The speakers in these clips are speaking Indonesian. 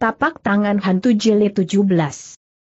Tapak tangan hantu jilid 17.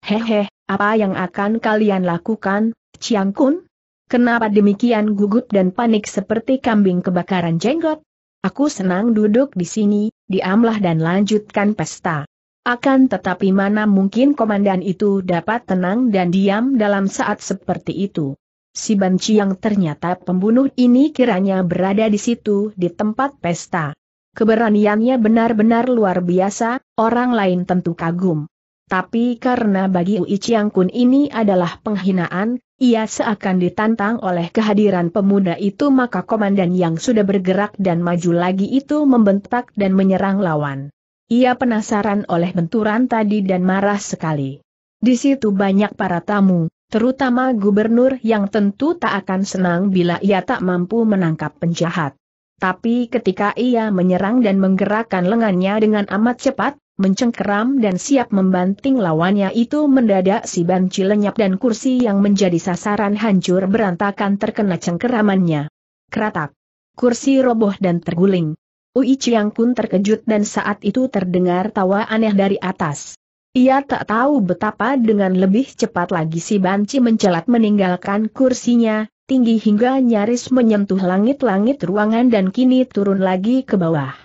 Hehe, apa yang akan kalian lakukan, Ciang Kun? Kenapa demikian gugup dan panik seperti kambing kebakaran jenggot? Aku senang duduk di sini, diamlah dan lanjutkan pesta. Akan tetapi mana mungkin komandan itu dapat tenang dan diam dalam saat seperti itu. Si Banci yang ternyata pembunuh ini kiranya berada di situ di tempat pesta. Keberaniannya benar-benar luar biasa, orang lain tentu kagum. Tapi karena bagi Ui Chiang Kun ini adalah penghinaan, ia seakan ditantang oleh kehadiran pemuda itu maka komandan yang sudah bergerak dan maju lagi itu membentak dan menyerang lawan. Ia penasaran oleh benturan tadi dan marah sekali. Di situ banyak para tamu, terutama gubernur yang tentu tak akan senang bila ia tak mampu menangkap penjahat. Tapi ketika ia menyerang dan menggerakkan lengannya dengan amat cepat, mencengkeram dan siap membanting lawannya itu mendadak si banci lenyap dan kursi yang menjadi sasaran hancur berantakan terkena cengkeramannya. Keratak. Kursi roboh dan terguling. Ui Chiang pun terkejut dan saat itu terdengar tawa aneh dari atas. Ia tak tahu betapa dengan lebih cepat lagi si banci mencelat meninggalkan kursinya, tinggi hingga nyaris menyentuh langit-langit ruangan dan kini turun lagi ke bawah.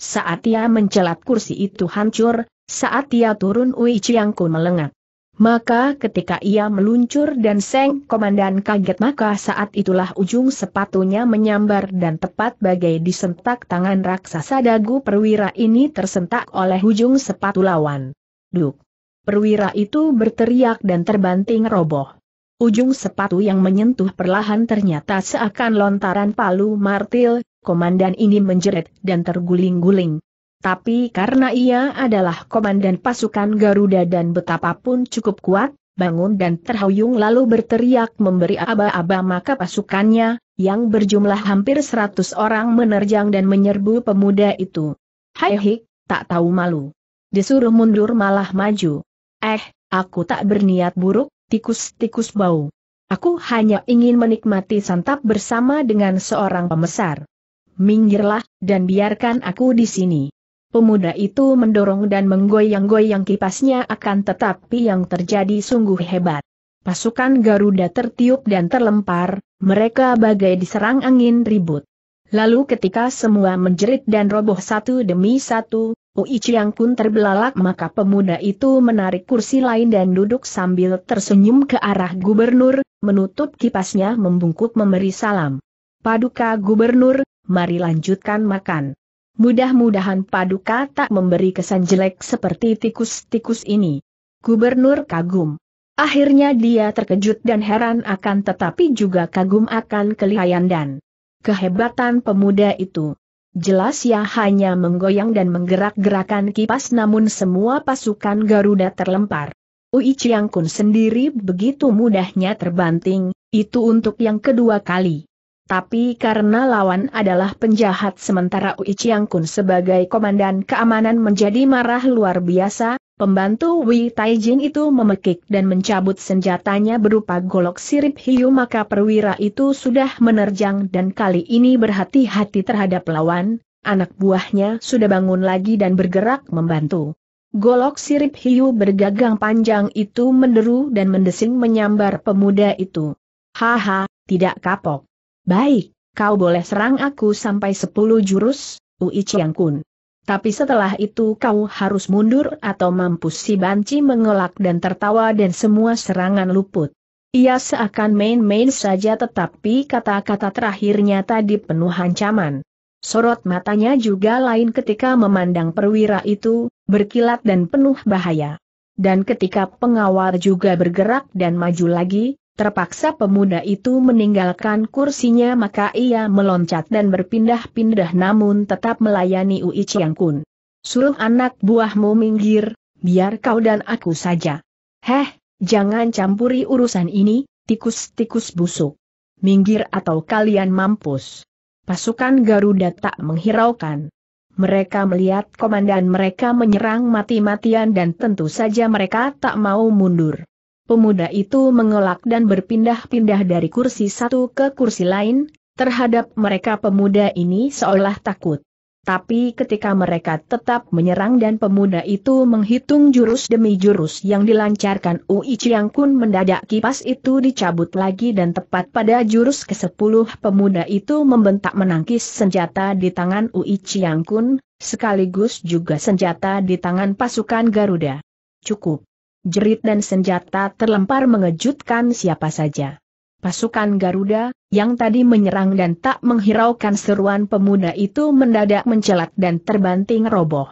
Saat ia mencelat kursi itu hancur, saat ia turun Ui Chiangku melengat. Maka ketika ia meluncur dan Seng Komandan kaget maka saat itulah ujung sepatunya menyambar dan tepat bagai disentak tangan raksasa dagu perwira ini tersentak oleh ujung sepatu lawan. Duk! Perwira itu berteriak dan terbanting roboh. Ujung sepatu yang menyentuh perlahan ternyata seakan lontaran palu martil, komandan ini menjerit dan terguling-guling. Tapi karena ia adalah komandan pasukan Garuda dan betapapun cukup kuat, bangun dan terhuyung lalu berteriak memberi aba-aba maka pasukannya, yang berjumlah hampir seratus orang menerjang dan menyerbu pemuda itu. Hai hik, tak tahu malu. Disuruh mundur malah maju. Eh, aku tak berniat buruk, tikus-tikus bau. Aku hanya ingin menikmati santap bersama dengan seorang pemesar. Minggirlah, dan biarkan aku di sini. Pemuda itu mendorong dan menggoyang-goyang kipasnya akan tetapi yang terjadi sungguh hebat. Pasukan Garuda tertiup dan terlempar, mereka bagai diserang angin ribut. Lalu ketika semua menjerit dan roboh satu demi satu, Uiciang pun terbelalak maka pemuda itu menarik kursi lain dan duduk sambil tersenyum ke arah gubernur, menutup kipasnya membungkuk memberi salam. Paduka gubernur, mari lanjutkan makan. Mudah-mudahan Paduka tak memberi kesan jelek seperti tikus-tikus ini. Gubernur kagum. Akhirnya dia terkejut dan heran akan tetapi juga kagum akan kelihayan dan kehebatan pemuda itu. Jelas ia hanya menggoyang dan menggerak-gerakan kipas namun semua pasukan Garuda terlempar. Ui Chiang Kun sendiri begitu mudahnya terbanting, itu untuk yang kedua kali. Tapi karena lawan adalah penjahat sementara Ui Chiang Kun sebagai komandan keamanan menjadi marah luar biasa, Pembantu Wei Taijin itu memekik dan mencabut senjatanya berupa golok sirip hiu maka perwira itu sudah menerjang dan kali ini berhati-hati terhadap lawan, anak buahnya sudah bangun lagi dan bergerak membantu. Golok sirip hiu bergagang panjang itu menderu dan mendesing menyambar pemuda itu. Haha, tidak kapok. Baik, kau boleh serang aku sampai sepuluh jurus, Ui Chiang Kun. Tapi setelah itu kau harus mundur atau mampus si banci mengelak dan tertawa dan semua serangan luput. Ia seakan main-main saja tetapi kata-kata terakhirnya tadi penuh ancaman. Sorot matanya juga lain ketika memandang perwira itu, berkilat dan penuh bahaya. Dan ketika pengawal juga bergerak dan maju lagi, Terpaksa pemuda itu meninggalkan kursinya maka ia meloncat dan berpindah-pindah namun tetap melayani Ui Chiang Kun. Suruh anak buahmu minggir, biar kau dan aku saja. Heh, jangan campuri urusan ini, tikus-tikus busuk. Minggir atau kalian mampus. Pasukan Garuda tak menghiraukan. Mereka melihat komandan mereka menyerang mati-matian dan tentu saja mereka tak mau mundur. Pemuda itu mengelak dan berpindah-pindah dari kursi satu ke kursi lain, terhadap mereka pemuda ini seolah takut. Tapi ketika mereka tetap menyerang dan pemuda itu menghitung jurus demi jurus yang dilancarkan Ui Chiang Kun mendadak kipas itu dicabut lagi dan tepat pada jurus ke-10 pemuda itu membentak menangkis senjata di tangan Ui Chiang Kun, sekaligus juga senjata di tangan pasukan Garuda. Cukup jerit dan senjata terlempar mengejutkan siapa saja. Pasukan Garuda, yang tadi menyerang dan tak menghiraukan seruan pemuda itu mendadak mencelat dan terbanting roboh.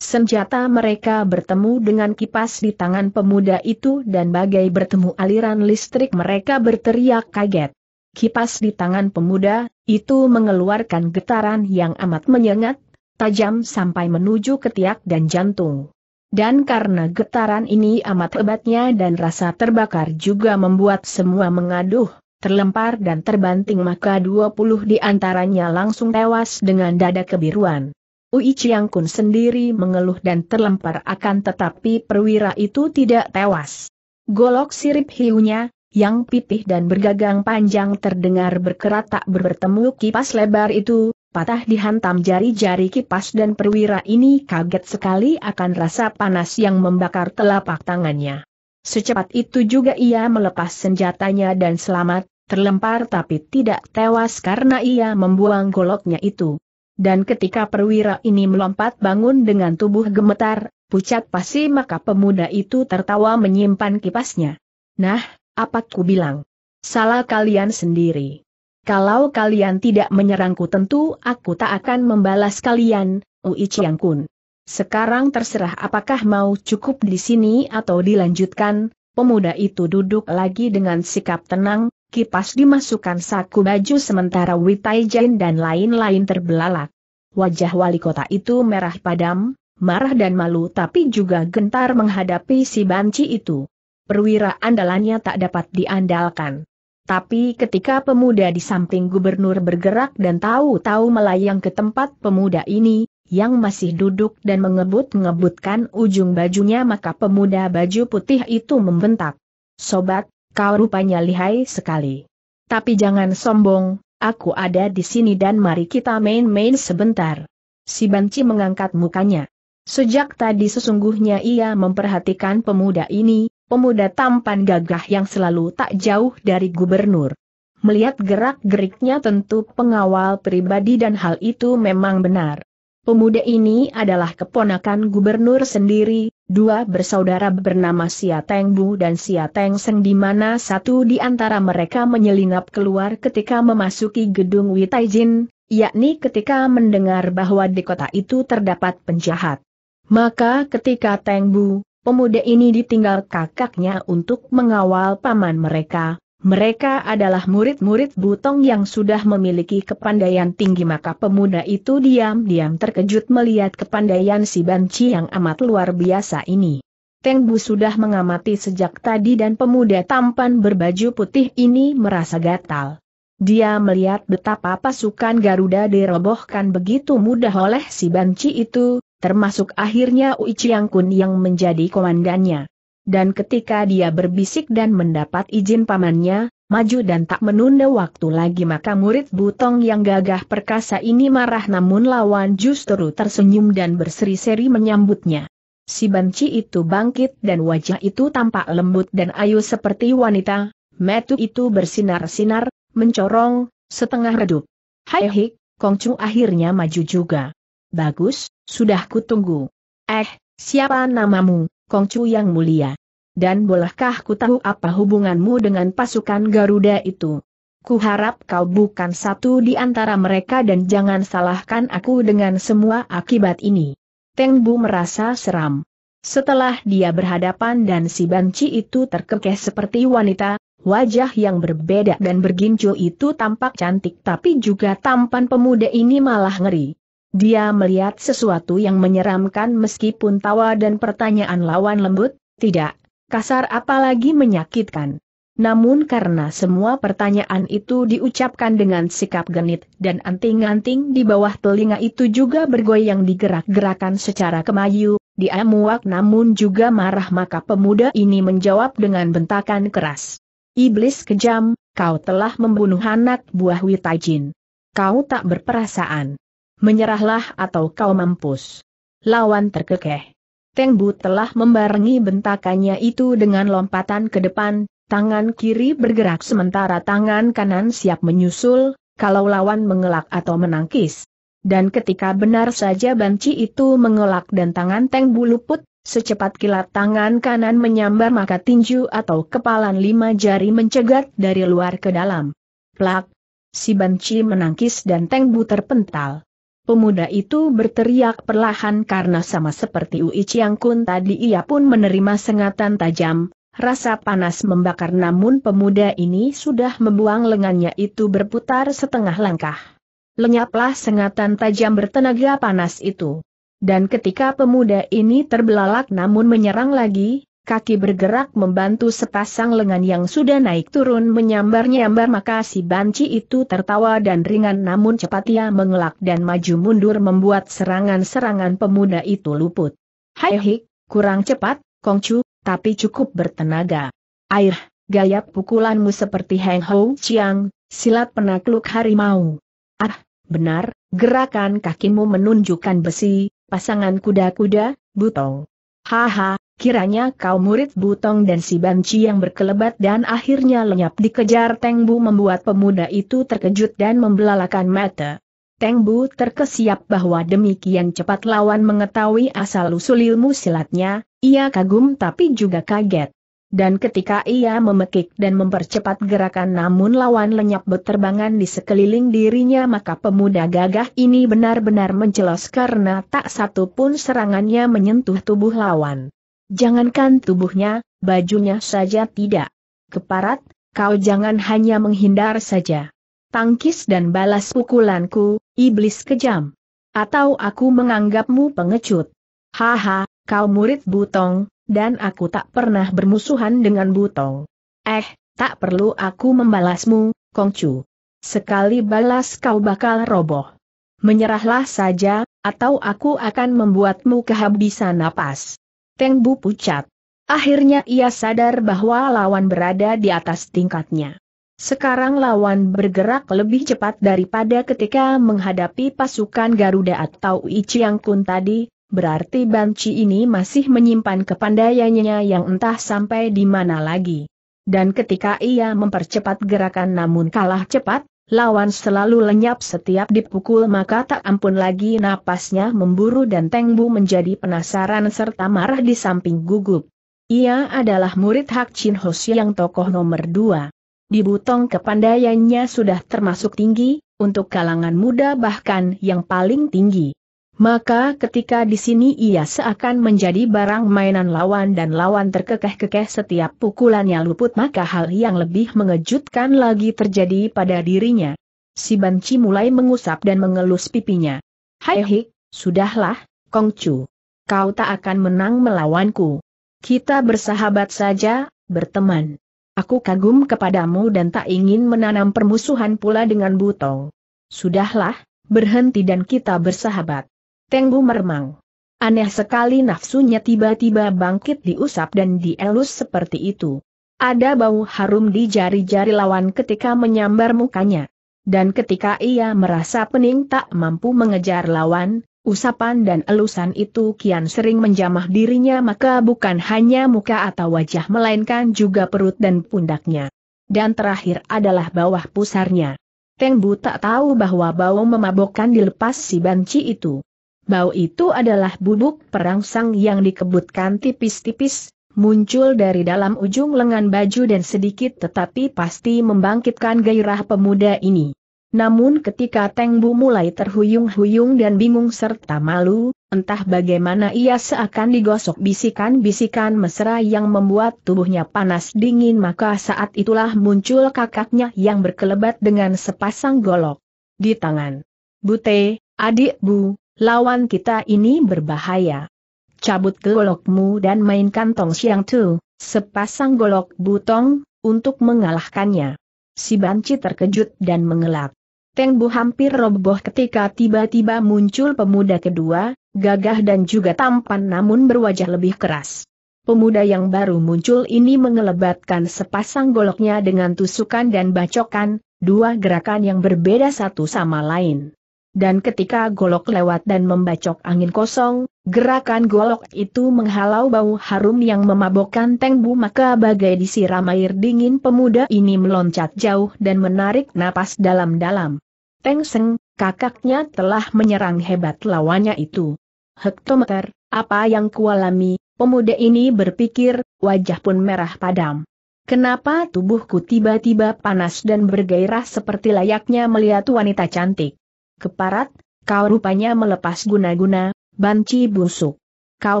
Senjata mereka bertemu dengan kipas di tangan pemuda itu dan bagai bertemu aliran listrik mereka berteriak kaget. Kipas di tangan pemuda, itu mengeluarkan getaran yang amat menyengat, tajam sampai menuju ketiak dan jantung. Dan karena getaran ini amat hebatnya dan rasa terbakar juga membuat semua mengaduh, terlempar dan terbanting maka 20 di antaranya langsung tewas dengan dada kebiruan. Ui Chiang Kun sendiri mengeluh dan terlempar akan tetapi perwira itu tidak tewas. Golok sirip hiunya, yang pipih dan bergagang panjang terdengar berkerat bertemu kipas lebar itu, patah dihantam jari-jari kipas dan perwira ini kaget sekali akan rasa panas yang membakar telapak tangannya. Secepat itu juga ia melepas senjatanya dan selamat, terlempar tapi tidak tewas karena ia membuang goloknya itu. Dan ketika perwira ini melompat bangun dengan tubuh gemetar, pucat pasi maka pemuda itu tertawa menyimpan kipasnya. Nah, apa ku bilang? Salah kalian sendiri. Kalau kalian tidak menyerangku tentu aku tak akan membalas kalian, Ui Chiang Kun. Sekarang terserah apakah mau cukup di sini atau dilanjutkan, pemuda itu duduk lagi dengan sikap tenang, kipas dimasukkan saku baju sementara Witai Jain dan lain-lain terbelalak. Wajah wali kota itu merah padam, marah dan malu tapi juga gentar menghadapi si banci itu. Perwira andalannya tak dapat diandalkan. Tapi ketika pemuda di samping gubernur bergerak dan tahu-tahu melayang ke tempat pemuda ini, yang masih duduk dan mengebut-ngebutkan ujung bajunya maka pemuda baju putih itu membentak. Sobat, kau rupanya lihai sekali. Tapi jangan sombong, aku ada di sini dan mari kita main-main sebentar. Si Banci mengangkat mukanya. Sejak tadi sesungguhnya ia memperhatikan pemuda ini, pemuda tampan gagah yang selalu tak jauh dari gubernur. Melihat gerak-geriknya tentu pengawal pribadi dan hal itu memang benar. Pemuda ini adalah keponakan gubernur sendiri, dua bersaudara bernama Sia Teng Bu dan Sia Teng Seng di mana satu di antara mereka menyelinap keluar ketika memasuki gedung Witaijin, yakni ketika mendengar bahwa di kota itu terdapat penjahat. Maka ketika Teng Bu, Pemuda ini ditinggal kakaknya untuk mengawal paman mereka. Mereka adalah murid-murid Butong yang sudah memiliki kepandaian tinggi maka pemuda itu diam-diam terkejut melihat kepandaian si Banci yang amat luar biasa ini. Teng Bu sudah mengamati sejak tadi dan pemuda tampan berbaju putih ini merasa gatal. Dia melihat betapa pasukan Garuda dirobohkan begitu mudah oleh si banci itu, termasuk akhirnya Ui Chiang Kun yang menjadi komandannya. Dan ketika dia berbisik dan mendapat izin pamannya, maju dan tak menunda waktu lagi maka murid Butong yang gagah perkasa ini marah namun lawan justru tersenyum dan berseri-seri menyambutnya. Si banci itu bangkit dan wajah itu tampak lembut dan ayu seperti wanita, metu itu bersinar-sinar, mencorong, setengah redup. Hai Hik, Kongcu akhirnya maju juga. Bagus, sudah kutunggu. Eh, siapa namamu, Kongcu yang mulia? Dan bolehkah ku tahu apa hubunganmu dengan pasukan Garuda itu? Kuharap kau bukan satu di antara mereka dan jangan salahkan aku dengan semua akibat ini. Teng Bu merasa seram. Setelah dia berhadapan dan si banci itu terkekeh seperti wanita, wajah yang berbeda dan bergincu itu tampak cantik tapi juga tampan pemuda ini malah ngeri. Dia melihat sesuatu yang menyeramkan meskipun tawa dan pertanyaan lawan lembut, tidak, kasar apalagi menyakitkan. Namun karena semua pertanyaan itu diucapkan dengan sikap genit dan anting-anting di bawah telinga itu juga bergoyang digerak-gerakan secara kemayu, dia muak namun juga marah maka pemuda ini menjawab dengan bentakan keras. Iblis kejam, kau telah membunuh anak buah Witajin. Kau tak berperasaan. Menyerahlah atau kau mampus. Lawan terkekeh. Teng Bu telah membarengi bentakannya itu dengan lompatan ke depan, tangan kiri bergerak sementara tangan kanan siap menyusul, kalau lawan mengelak atau menangkis. Dan ketika benar saja banci itu mengelak dan tangan Teng Bu luput, secepat kilat tangan kanan menyambar maka tinju atau kepalan lima jari mencegat dari luar ke dalam. Plak! Si banci menangkis dan Teng Bu terpental. Pemuda itu berteriak perlahan karena sama seperti Ui Chiang Kun tadi ia pun menerima sengatan tajam, rasa panas membakar namun pemuda ini sudah membuang lengannya itu berputar setengah langkah. Lenyaplah sengatan tajam bertenaga panas itu. Dan ketika pemuda ini terbelalak namun menyerang lagi, kaki bergerak membantu sepasang lengan yang sudah naik turun menyambar-nyambar maka si banci itu tertawa dan ringan namun cepat ia mengelak dan maju mundur membuat serangan-serangan pemuda itu luput. Hai hik, kurang cepat, Kongcu, tapi cukup bertenaga. Air, gaya pukulanmu seperti Heng ho Chiang, silat penakluk harimau. Ah, benar, gerakan kakimu menunjukkan besi, pasangan kuda-kuda, butong. Haha, Kiranya kau murid Butong dan si Banci yang berkelebat dan akhirnya lenyap dikejar Teng Bu membuat pemuda itu terkejut dan membelalakan mata. Teng Bu terkesiap bahwa demikian cepat lawan mengetahui asal-usul ilmu silatnya, ia kagum tapi juga kaget. Dan ketika ia memekik dan mempercepat gerakan namun lawan lenyap berterbangan di sekeliling dirinya maka pemuda gagah ini benar-benar mencelos karena tak satu pun serangannya menyentuh tubuh lawan. Jangankan tubuhnya, bajunya saja tidak. Keparat, kau jangan hanya menghindar saja. Tangkis dan balas pukulanku, iblis kejam. Atau aku menganggapmu pengecut. Haha, kau murid butong, dan aku tak pernah bermusuhan dengan butong. Eh, tak perlu aku membalasmu, Kongcu. Sekali balas kau bakal roboh. Menyerahlah saja, atau aku akan membuatmu kehabisan napas. Teng Bu pucat. Akhirnya ia sadar bahwa lawan berada di atas tingkatnya. Sekarang lawan bergerak lebih cepat daripada ketika menghadapi pasukan Garuda atau Iciang Kun tadi, berarti Banci ini masih menyimpan kepandaiannya yang entah sampai di mana lagi. Dan ketika ia mempercepat gerakan namun kalah cepat, Lawan selalu lenyap setiap dipukul maka tak ampun lagi napasnya memburu dan tengbu menjadi penasaran serta marah di samping gugup. Ia adalah murid Hak Chin Hos yang tokoh nomor dua. Di Butong kepandaiannya sudah termasuk tinggi, untuk kalangan muda bahkan yang paling tinggi. Maka ketika di sini ia seakan menjadi barang mainan lawan dan lawan terkekeh-kekeh setiap pukulannya luput maka hal yang lebih mengejutkan lagi terjadi pada dirinya. Si Banci mulai mengusap dan mengelus pipinya. Hai hik, sudahlah, Kongcu. Kau tak akan menang melawanku. Kita bersahabat saja, berteman. Aku kagum kepadamu dan tak ingin menanam permusuhan pula dengan Butong. Sudahlah, berhenti dan kita bersahabat. Tenggu meremang. Aneh sekali nafsunya tiba-tiba bangkit diusap dan dielus seperti itu. Ada bau harum di jari-jari lawan ketika menyambar mukanya. Dan ketika ia merasa pening tak mampu mengejar lawan, usapan dan elusan itu kian sering menjamah dirinya maka bukan hanya muka atau wajah melainkan juga perut dan pundaknya. Dan terakhir adalah bawah pusarnya. Tengbu tak tahu bahwa bau memabokkan dilepas si banci itu. Bau itu adalah bubuk perangsang yang dikebutkan tipis-tipis, muncul dari dalam ujung lengan baju dan sedikit tetapi pasti membangkitkan gairah pemuda ini. Namun ketika Teng Bu mulai terhuyung-huyung dan bingung serta malu, entah bagaimana ia seakan digosok bisikan-bisikan mesra yang membuat tubuhnya panas dingin maka saat itulah muncul kakaknya yang berkelebat dengan sepasang golok di tangan. Bute, adik Bu, Lawan kita ini berbahaya. Cabut golokmu dan mainkan Tong Siang Tu, sepasang golok butong, untuk mengalahkannya. Si Banci terkejut dan mengelak. Teng Bu hampir roboh ketika tiba-tiba muncul pemuda kedua, gagah dan juga tampan namun berwajah lebih keras. Pemuda yang baru muncul ini mengelebatkan sepasang goloknya dengan tusukan dan bacokan, dua gerakan yang berbeda satu sama lain dan ketika golok lewat dan membacok angin kosong, gerakan golok itu menghalau bau harum yang memabokkan Teng Bu maka bagai disiram air dingin pemuda ini meloncat jauh dan menarik napas dalam-dalam. Teng Seng, kakaknya telah menyerang hebat lawannya itu. Hektometer, apa yang kualami, pemuda ini berpikir, wajah pun merah padam. Kenapa tubuhku tiba-tiba panas dan bergairah seperti layaknya melihat wanita cantik? Keparat, kau rupanya melepas guna-guna, banci busuk. Kau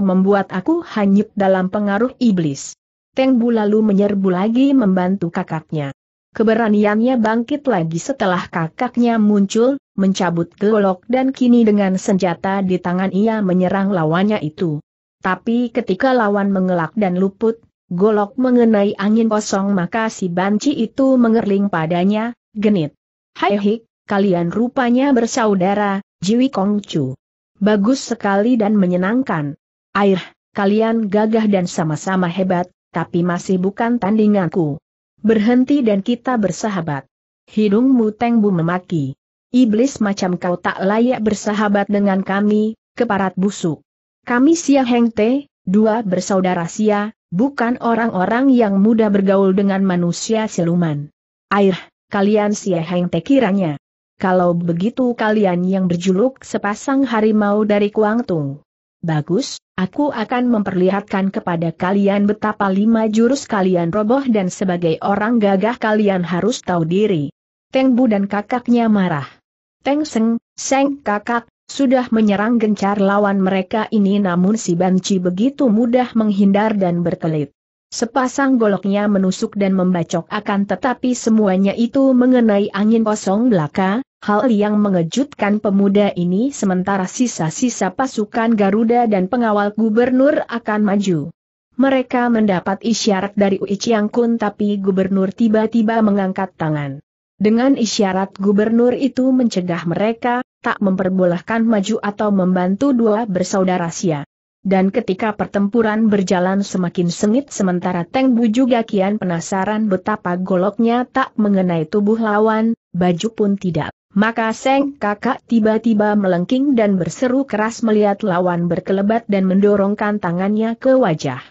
membuat aku hanyut dalam pengaruh iblis. Teng Bu lalu menyerbu lagi membantu kakaknya. Keberaniannya bangkit lagi setelah kakaknya muncul, mencabut golok dan kini dengan senjata di tangan ia menyerang lawannya itu. Tapi ketika lawan mengelak dan luput, golok mengenai angin kosong maka si banci itu mengerling padanya, genit. Hai hik, kalian rupanya bersaudara, Jiwi Kongcu. Bagus sekali dan menyenangkan. Air, kalian gagah dan sama-sama hebat, tapi masih bukan tandinganku. Berhenti dan kita bersahabat. Hidungmu Tengbu memaki. Iblis macam kau tak layak bersahabat dengan kami, keparat busuk. Kami Sia Hengte, dua bersaudara Sia, bukan orang-orang yang mudah bergaul dengan manusia siluman. Air, kalian Sia Hengte kiranya kalau begitu kalian yang berjuluk sepasang harimau dari Kuang Tung. Bagus, aku akan memperlihatkan kepada kalian betapa lima jurus kalian roboh dan sebagai orang gagah kalian harus tahu diri. Teng Bu dan kakaknya marah. Teng Seng, Seng kakak, sudah menyerang gencar lawan mereka ini namun si Banci begitu mudah menghindar dan berkelit. Sepasang goloknya menusuk dan membacok akan tetapi semuanya itu mengenai angin kosong belaka, hal yang mengejutkan pemuda ini sementara sisa-sisa pasukan Garuda dan pengawal gubernur akan maju. Mereka mendapat isyarat dari Ui Chiang Kun tapi gubernur tiba-tiba mengangkat tangan. Dengan isyarat gubernur itu mencegah mereka, tak memperbolehkan maju atau membantu dua bersaudara Sia dan ketika pertempuran berjalan semakin sengit sementara Teng Bu juga kian penasaran betapa goloknya tak mengenai tubuh lawan, baju pun tidak. Maka Seng kakak tiba-tiba melengking dan berseru keras melihat lawan berkelebat dan mendorongkan tangannya ke wajah.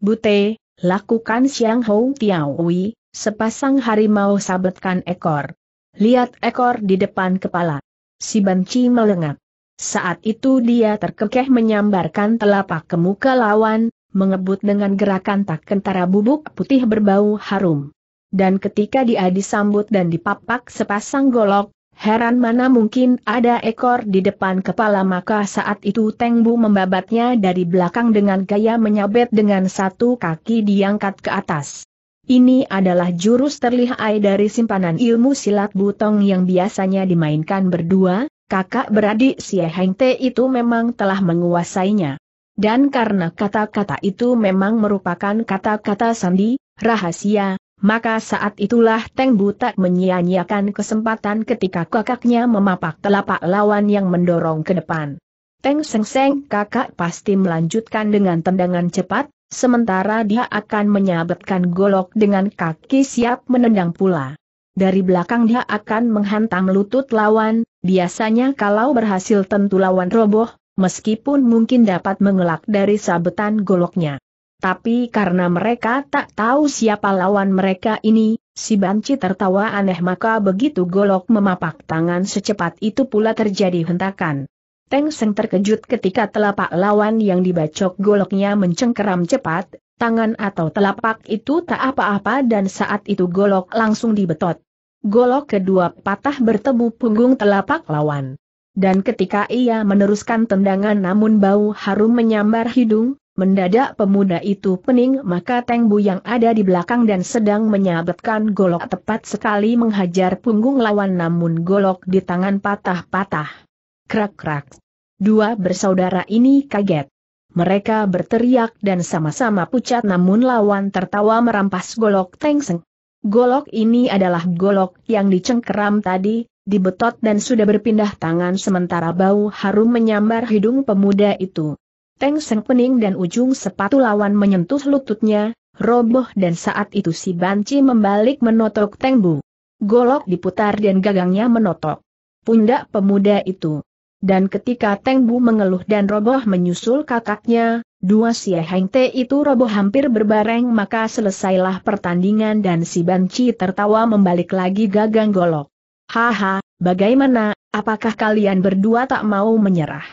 Bute, lakukan Siang Hou Tiawi, sepasang harimau sabetkan ekor. Lihat ekor di depan kepala. Si Banci melengak. Saat itu dia terkekeh menyambarkan telapak ke muka lawan, mengebut dengan gerakan tak kentara bubuk putih berbau harum. Dan ketika dia disambut dan dipapak sepasang golok, heran mana mungkin ada ekor di depan kepala maka saat itu Teng Bu membabatnya dari belakang dengan gaya menyabet dengan satu kaki diangkat ke atas. Ini adalah jurus terlihai dari simpanan ilmu silat butong yang biasanya dimainkan berdua, kakak beradik si Heng Te itu memang telah menguasainya. Dan karena kata-kata itu memang merupakan kata-kata sandi, rahasia, maka saat itulah Teng Butak menyia-nyiakan kesempatan ketika kakaknya memapak telapak lawan yang mendorong ke depan. Teng Seng Seng kakak pasti melanjutkan dengan tendangan cepat, sementara dia akan menyabetkan golok dengan kaki siap menendang pula dari belakang dia akan menghantam lutut lawan, biasanya kalau berhasil tentu lawan roboh, meskipun mungkin dapat mengelak dari sabetan goloknya. Tapi karena mereka tak tahu siapa lawan mereka ini, si banci tertawa aneh maka begitu golok memapak tangan secepat itu pula terjadi hentakan. Teng Seng terkejut ketika telapak lawan yang dibacok goloknya mencengkeram cepat, tangan atau telapak itu tak apa-apa dan saat itu golok langsung dibetot. Golok kedua patah bertemu punggung telapak lawan. Dan ketika ia meneruskan tendangan namun bau harum menyambar hidung, mendadak pemuda itu pening maka Tengbu yang ada di belakang dan sedang menyabetkan golok tepat sekali menghajar punggung lawan namun golok di tangan patah-patah. Krak-krak. Dua bersaudara ini kaget. Mereka berteriak dan sama-sama pucat namun lawan tertawa merampas golok Tengseng. Golok ini adalah golok yang dicengkeram tadi, dibetot dan sudah berpindah tangan sementara bau harum menyambar hidung pemuda itu. Teng Tengseng pening dan ujung sepatu lawan menyentuh lututnya, roboh dan saat itu si banci membalik menotok Bu. Golok diputar dan gagangnya menotok. Pundak pemuda itu. Dan ketika Teng Bu mengeluh dan roboh menyusul kakaknya, dua si Heng Te itu roboh hampir berbareng maka selesailah pertandingan dan si Banci tertawa membalik lagi gagang golok. Haha, bagaimana, apakah kalian berdua tak mau menyerah?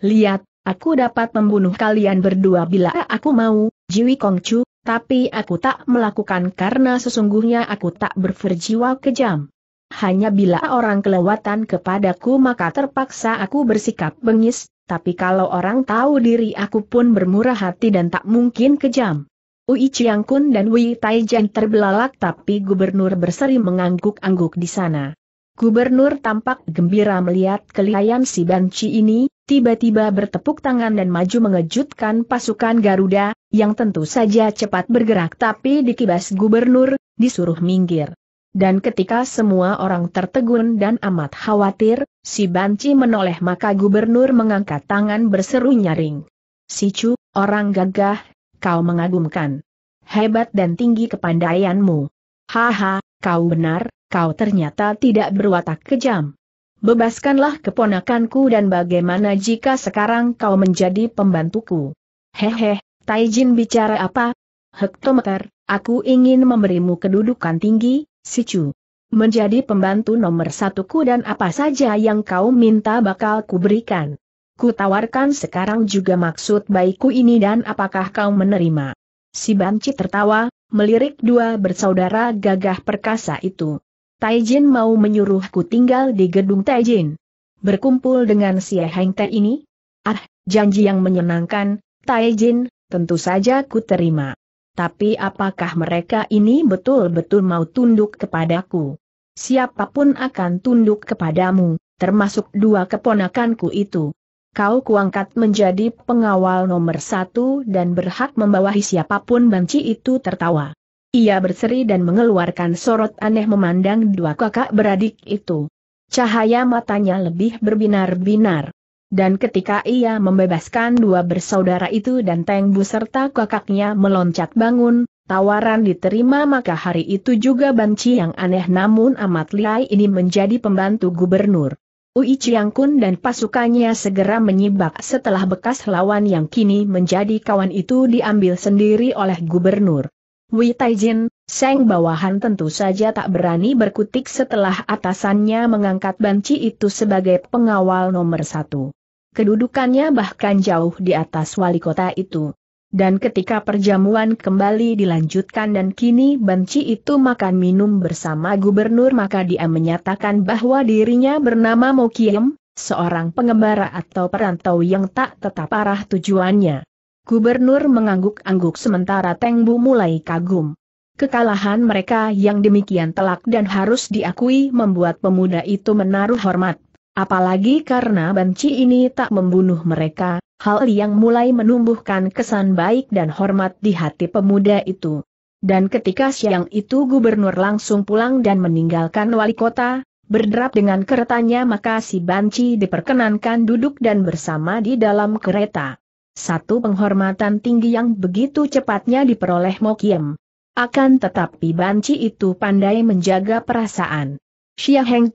Lihat, aku dapat membunuh kalian berdua bila aku mau, Jiwi Chu, tapi aku tak melakukan karena sesungguhnya aku tak berferjiwa kejam. Hanya bila orang kelewatan kepadaku maka terpaksa aku bersikap bengis, tapi kalau orang tahu diri aku pun bermurah hati dan tak mungkin kejam. Ui Chiang Kun dan Wei Taijan terbelalak tapi gubernur berseri mengangguk-angguk di sana. Gubernur tampak gembira melihat kelihayan si banci ini, tiba-tiba bertepuk tangan dan maju mengejutkan pasukan Garuda, yang tentu saja cepat bergerak tapi dikibas gubernur, disuruh minggir. Dan ketika semua orang tertegun dan amat khawatir, si banci menoleh maka gubernur mengangkat tangan berseru nyaring. Si Chu, orang gagah, kau mengagumkan. Hebat dan tinggi kepandaianmu. Haha, kau benar, kau ternyata tidak berwatak kejam. Bebaskanlah keponakanku dan bagaimana jika sekarang kau menjadi pembantuku. Hehe, Taijin bicara apa? Hektometer, aku ingin memberimu kedudukan tinggi, Sicu. Menjadi pembantu nomor satu ku dan apa saja yang kau minta bakal ku berikan. Ku tawarkan sekarang juga maksud baikku ini dan apakah kau menerima. Si Banci tertawa, melirik dua bersaudara gagah perkasa itu. Taijin mau menyuruhku tinggal di gedung Taijin. Berkumpul dengan si Heng ini? Ah, janji yang menyenangkan, Taijin, tentu saja ku terima tapi apakah mereka ini betul-betul mau tunduk kepadaku? Siapapun akan tunduk kepadamu, termasuk dua keponakanku itu. Kau kuangkat menjadi pengawal nomor satu dan berhak membawahi siapapun banci itu tertawa. Ia berseri dan mengeluarkan sorot aneh memandang dua kakak beradik itu. Cahaya matanya lebih berbinar-binar. Dan ketika ia membebaskan dua bersaudara itu dan Teng Bu serta kakaknya meloncat bangun, tawaran diterima maka hari itu juga Banci yang aneh namun amat liai ini menjadi pembantu gubernur. Ui Chiang Kun dan pasukannya segera menyibak setelah bekas lawan yang kini menjadi kawan itu diambil sendiri oleh gubernur. Wei Taijin, Seng bawahan tentu saja tak berani berkutik setelah atasannya mengangkat banci itu sebagai pengawal nomor satu kedudukannya bahkan jauh di atas wali kota itu. Dan ketika perjamuan kembali dilanjutkan dan kini benci itu makan minum bersama gubernur maka dia menyatakan bahwa dirinya bernama Mokiem, seorang pengembara atau perantau yang tak tetap arah tujuannya. Gubernur mengangguk-angguk sementara Tengbu mulai kagum. Kekalahan mereka yang demikian telak dan harus diakui membuat pemuda itu menaruh hormat Apalagi karena banci ini tak membunuh mereka, hal yang mulai menumbuhkan kesan baik dan hormat di hati pemuda itu. Dan ketika siang itu gubernur langsung pulang dan meninggalkan wali kota, berderap dengan keretanya maka si Banci diperkenankan duduk dan bersama di dalam kereta. Satu penghormatan tinggi yang begitu cepatnya diperoleh Mokiem. Akan tetapi Banci itu pandai menjaga perasaan. Xia Heng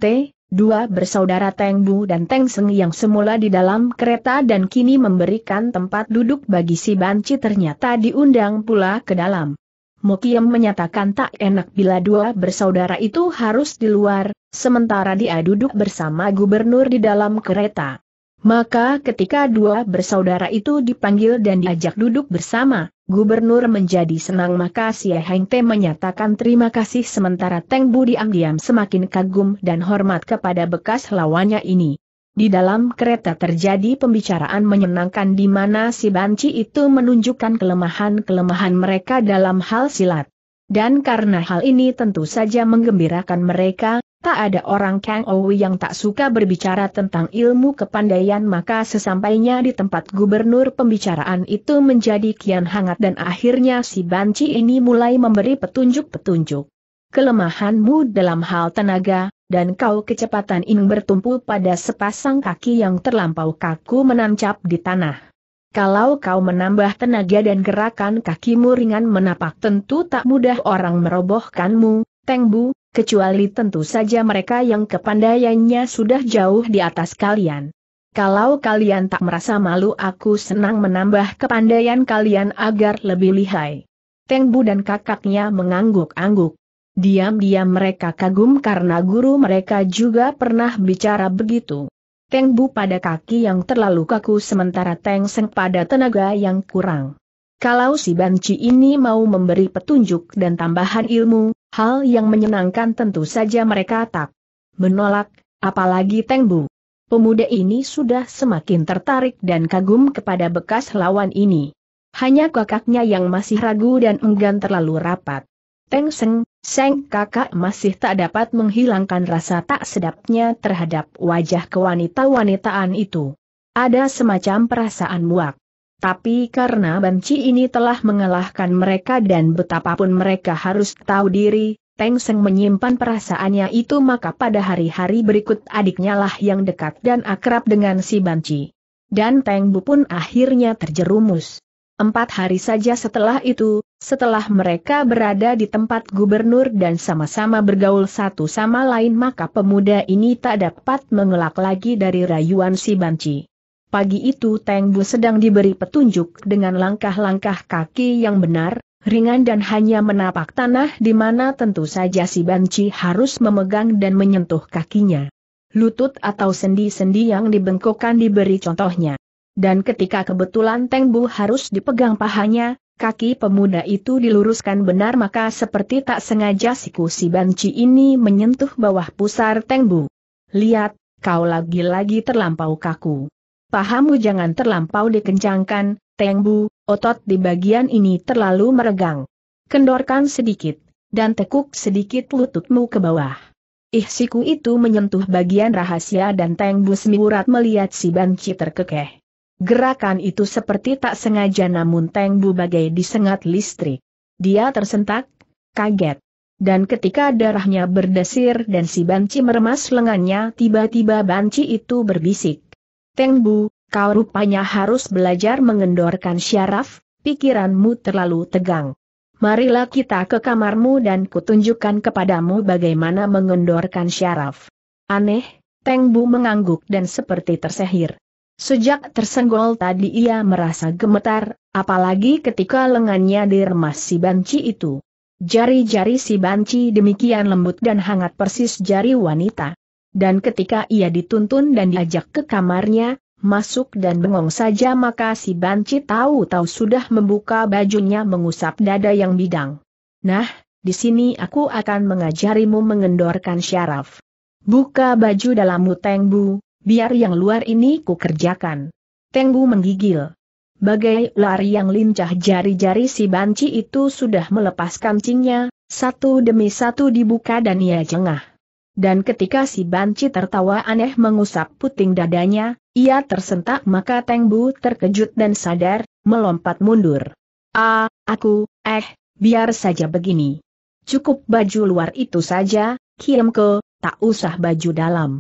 dua bersaudara Teng Bu dan Teng Seng yang semula di dalam kereta dan kini memberikan tempat duduk bagi si Banci ternyata diundang pula ke dalam. Mokiem menyatakan tak enak bila dua bersaudara itu harus di luar, sementara dia duduk bersama gubernur di dalam kereta. Maka ketika dua bersaudara itu dipanggil dan diajak duduk bersama, Gubernur menjadi senang maka si Heng Te menyatakan terima kasih sementara Teng Bu diam-diam semakin kagum dan hormat kepada bekas lawannya ini. Di dalam kereta terjadi pembicaraan menyenangkan di mana si Banci itu menunjukkan kelemahan-kelemahan mereka dalam hal silat. Dan karena hal ini tentu saja menggembirakan mereka, tak ada orang Kang Owi yang tak suka berbicara tentang ilmu kepandaian maka sesampainya di tempat gubernur pembicaraan itu menjadi kian hangat dan akhirnya si Banci ini mulai memberi petunjuk-petunjuk. Kelemahanmu dalam hal tenaga, dan kau kecepatan ini bertumpu pada sepasang kaki yang terlampau kaku menancap di tanah. Kalau kau menambah tenaga dan gerakan kakimu ringan menapak tentu tak mudah orang merobohkanmu, Tengbu, kecuali tentu saja mereka yang kepandaiannya sudah jauh di atas kalian. Kalau kalian tak merasa malu aku senang menambah kepandaian kalian agar lebih lihai. Tengbu dan kakaknya mengangguk-angguk. Diam-diam mereka kagum karena guru mereka juga pernah bicara begitu. Tengbu Bu pada kaki yang terlalu kaku sementara Teng Seng pada tenaga yang kurang. Kalau si Banci ini mau memberi petunjuk dan tambahan ilmu, hal yang menyenangkan tentu saja mereka tak menolak, apalagi Teng Bu. Pemuda ini sudah semakin tertarik dan kagum kepada bekas lawan ini. Hanya kakaknya yang masih ragu dan enggan terlalu rapat. Teng Seng, Seng kakak masih tak dapat menghilangkan rasa tak sedapnya terhadap wajah kewanita-wanitaan itu. Ada semacam perasaan muak. Tapi karena benci ini telah mengalahkan mereka dan betapapun mereka harus tahu diri, Teng Seng menyimpan perasaannya itu maka pada hari-hari berikut adiknya lah yang dekat dan akrab dengan si banci. Dan Teng Bu pun akhirnya terjerumus. Empat hari saja setelah itu, setelah mereka berada di tempat gubernur dan sama-sama bergaul satu sama lain maka pemuda ini tak dapat mengelak lagi dari rayuan si banci. Pagi itu Teng Bu sedang diberi petunjuk dengan langkah-langkah kaki yang benar, ringan dan hanya menapak tanah di mana tentu saja si banci harus memegang dan menyentuh kakinya. Lutut atau sendi-sendi yang dibengkokkan diberi contohnya. Dan ketika kebetulan Teng Bu harus dipegang pahanya, Kaki pemuda itu diluruskan benar maka seperti tak sengaja siku si banci ini menyentuh bawah pusar Tengbu. Lihat, kau lagi-lagi terlampau kaku. Pahamu jangan terlampau dikencangkan, Tengbu, otot di bagian ini terlalu meregang. Kendorkan sedikit, dan tekuk sedikit lututmu ke bawah. Ih siku itu menyentuh bagian rahasia dan Tengbu Semiurat melihat si banci terkekeh. Gerakan itu seperti tak sengaja namun Teng Bu bagai disengat listrik. Dia tersentak, kaget. Dan ketika darahnya berdesir dan si banci meremas lengannya tiba-tiba banci itu berbisik. Teng Bu, kau rupanya harus belajar mengendorkan syaraf, pikiranmu terlalu tegang. Marilah kita ke kamarmu dan kutunjukkan kepadamu bagaimana mengendorkan syaraf. Aneh, Teng Bu mengangguk dan seperti tersehir. Sejak tersenggol tadi ia merasa gemetar, apalagi ketika lengannya diremas si banci itu. Jari-jari si banci demikian lembut dan hangat persis jari wanita. Dan ketika ia dituntun dan diajak ke kamarnya, masuk dan bengong saja maka si banci tahu-tahu sudah membuka bajunya mengusap dada yang bidang. Nah, di sini aku akan mengajarimu mengendorkan syaraf. Buka baju dalammu bu, biar yang luar ini ku kerjakan. Tenggu menggigil. Bagai lari yang lincah jari-jari si banci itu sudah melepas kancingnya, satu demi satu dibuka dan ia jengah. Dan ketika si banci tertawa aneh mengusap puting dadanya, ia tersentak maka Tengbu terkejut dan sadar, melompat mundur. Ah, aku, eh, biar saja begini. Cukup baju luar itu saja, ke, tak usah baju dalam.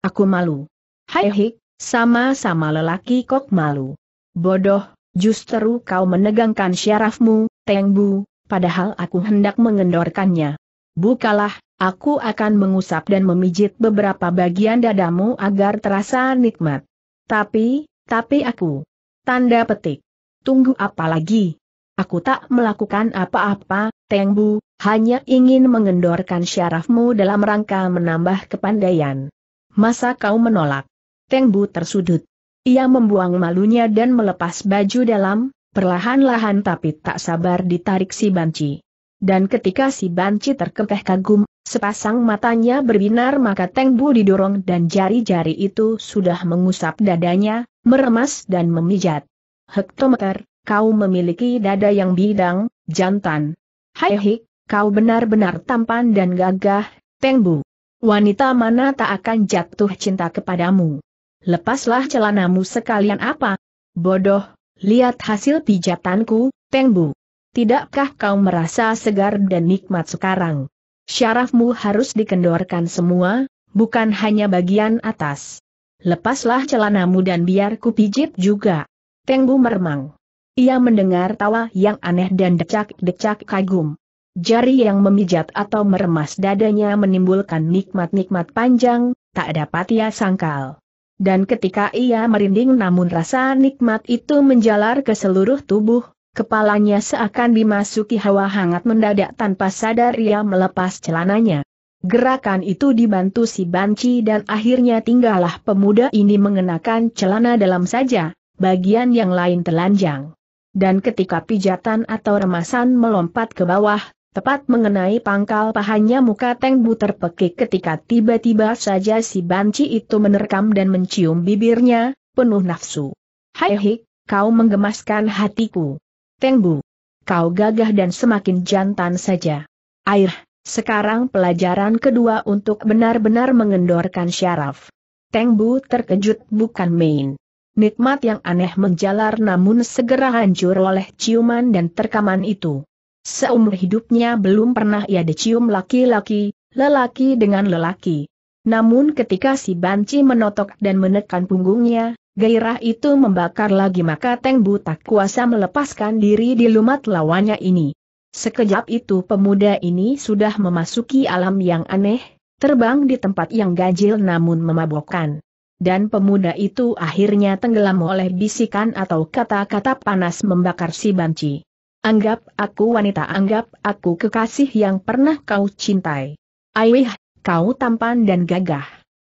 Aku malu. Hai eh, sama-sama lelaki kok malu. Bodoh, justru kau menegangkan syarafmu, Tengbu, padahal aku hendak mengendorkannya. Bukalah, aku akan mengusap dan memijit beberapa bagian dadamu agar terasa nikmat. Tapi, tapi aku. Tanda petik. Tunggu apa lagi? Aku tak melakukan apa-apa, Tengbu, hanya ingin mengendorkan syarafmu dalam rangka menambah kepandaian. Masa kau menolak? Teng tersudut. Ia membuang malunya dan melepas baju dalam, perlahan-lahan tapi tak sabar ditarik si banci. Dan ketika si banci terkekeh kagum, sepasang matanya berbinar maka Tengbu didorong dan jari-jari itu sudah mengusap dadanya, meremas dan memijat. Hektometer, kau memiliki dada yang bidang, jantan. Hai hik, kau benar-benar tampan dan gagah, Tengbu. Wanita mana tak akan jatuh cinta kepadamu lepaslah celanamu sekalian apa? Bodoh, lihat hasil pijatanku, Tengbu. Tidakkah kau merasa segar dan nikmat sekarang? Syarafmu harus dikendorkan semua, bukan hanya bagian atas. Lepaslah celanamu dan biar ku pijit juga. Tengbu meremang. Ia mendengar tawa yang aneh dan decak-decak kagum. Jari yang memijat atau meremas dadanya menimbulkan nikmat-nikmat panjang, tak dapat ia sangkal dan ketika ia merinding namun rasa nikmat itu menjalar ke seluruh tubuh, kepalanya seakan dimasuki hawa hangat mendadak tanpa sadar ia melepas celananya. Gerakan itu dibantu si banci dan akhirnya tinggallah pemuda ini mengenakan celana dalam saja, bagian yang lain telanjang. Dan ketika pijatan atau remasan melompat ke bawah, Tepat mengenai pangkal pahanya muka Teng Bu terpekik ketika tiba-tiba saja si banci itu menerkam dan mencium bibirnya, penuh nafsu. Hai hik, kau menggemaskan hatiku. Teng Bu, kau gagah dan semakin jantan saja. Air, sekarang pelajaran kedua untuk benar-benar mengendorkan syaraf. Teng Bu terkejut bukan main. Nikmat yang aneh menjalar namun segera hancur oleh ciuman dan terkaman itu. Seumur hidupnya belum pernah ia dicium laki-laki, lelaki dengan lelaki. Namun ketika si banci menotok dan menekan punggungnya, gairah itu membakar lagi maka Teng Buta kuasa melepaskan diri di lumat lawannya ini. Sekejap itu pemuda ini sudah memasuki alam yang aneh, terbang di tempat yang ganjil namun memabokkan. Dan pemuda itu akhirnya tenggelam oleh bisikan atau kata-kata panas membakar si banci. Anggap aku wanita, anggap aku kekasih yang pernah kau cintai. Aiwih, kau tampan dan gagah.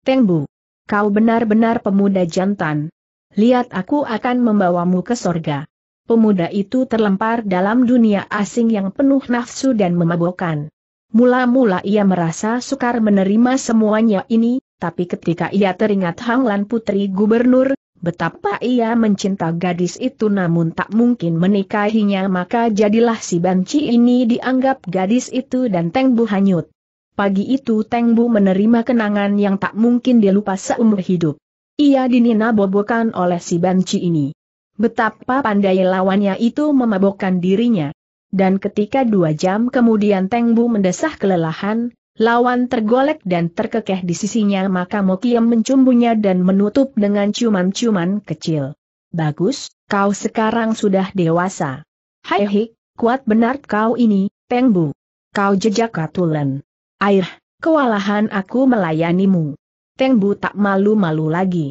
Tengbu, kau benar-benar pemuda jantan. Lihat aku akan membawamu ke sorga. Pemuda itu terlempar dalam dunia asing yang penuh nafsu dan memabokkan. Mula-mula ia merasa sukar menerima semuanya ini, tapi ketika ia teringat Hanglan Putri Gubernur, Betapa ia mencinta gadis itu namun tak mungkin menikahinya maka jadilah si banci ini dianggap gadis itu dan Teng Bu hanyut. Pagi itu Teng Bu menerima kenangan yang tak mungkin dilupa seumur hidup. Ia dinina bobokan oleh si banci ini. Betapa pandai lawannya itu memabokkan dirinya. Dan ketika dua jam kemudian Teng Bu mendesah kelelahan, lawan tergolek dan terkekeh di sisinya maka Mokiem mencumbunya dan menutup dengan ciuman-ciuman kecil. Bagus, kau sekarang sudah dewasa. Hai hik, kuat benar kau ini, Pengbu. Kau jejak katulen. Air, kewalahan aku melayanimu. Tengbu tak malu-malu lagi.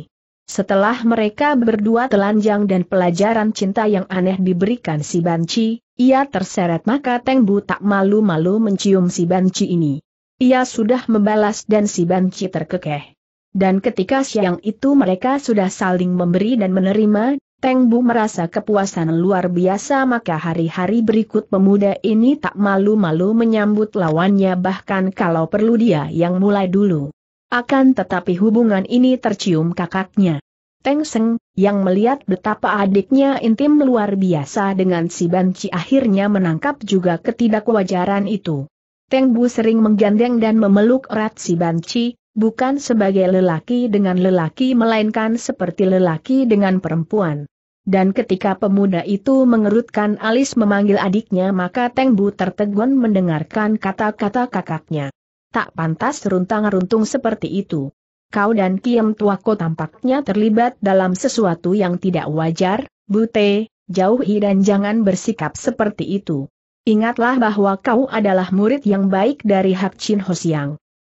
Setelah mereka berdua telanjang dan pelajaran cinta yang aneh diberikan si Banci, ia terseret maka Tengbu tak malu-malu mencium si Banci ini. Ia sudah membalas dan si banci terkekeh. Dan ketika siang itu mereka sudah saling memberi dan menerima, Teng Bu merasa kepuasan luar biasa maka hari-hari berikut pemuda ini tak malu-malu menyambut lawannya bahkan kalau perlu dia yang mulai dulu. Akan tetapi hubungan ini tercium kakaknya. Teng Seng, yang melihat betapa adiknya intim luar biasa dengan si Banci akhirnya menangkap juga ketidakwajaran itu. Teng Bu sering menggandeng dan memeluk erat si Banci, bukan sebagai lelaki dengan lelaki melainkan seperti lelaki dengan perempuan. Dan ketika pemuda itu mengerutkan alis memanggil adiknya maka Teng Bu tertegun mendengarkan kata-kata kakaknya. Tak pantas runtang-runtung seperti itu. Kau dan Kiem Tuako tampaknya terlibat dalam sesuatu yang tidak wajar, Bute, jauhi dan jangan bersikap seperti itu. Ingatlah bahwa kau adalah murid yang baik dari Hak Chin Ho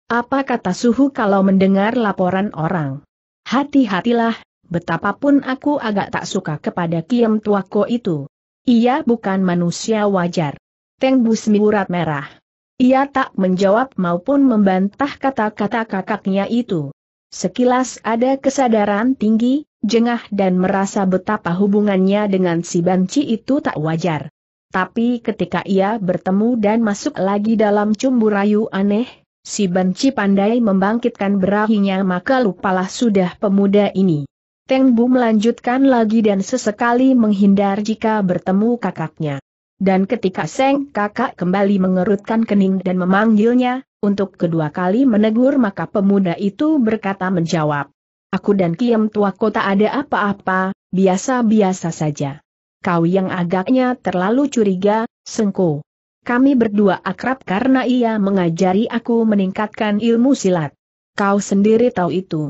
Apa kata suhu kalau mendengar laporan orang? Hati-hatilah, betapapun aku agak tak suka kepada Kiem Tuako itu. Ia bukan manusia wajar. Teng Busmi urat merah. Ia tak menjawab maupun membantah kata-kata kakaknya itu. Sekilas ada kesadaran tinggi, jengah dan merasa betapa hubungannya dengan si banci itu tak wajar. Tapi ketika ia bertemu dan masuk lagi dalam cumbu rayu aneh, si benci pandai membangkitkan berahinya maka lupalah sudah pemuda ini. Teng Bu melanjutkan lagi dan sesekali menghindar jika bertemu kakaknya. Dan ketika Seng kakak kembali mengerutkan kening dan memanggilnya, untuk kedua kali menegur maka pemuda itu berkata menjawab. Aku dan Kiem tua kota ada apa-apa, biasa-biasa saja kau yang agaknya terlalu curiga, Sengko. Kami berdua akrab karena ia mengajari aku meningkatkan ilmu silat. Kau sendiri tahu itu.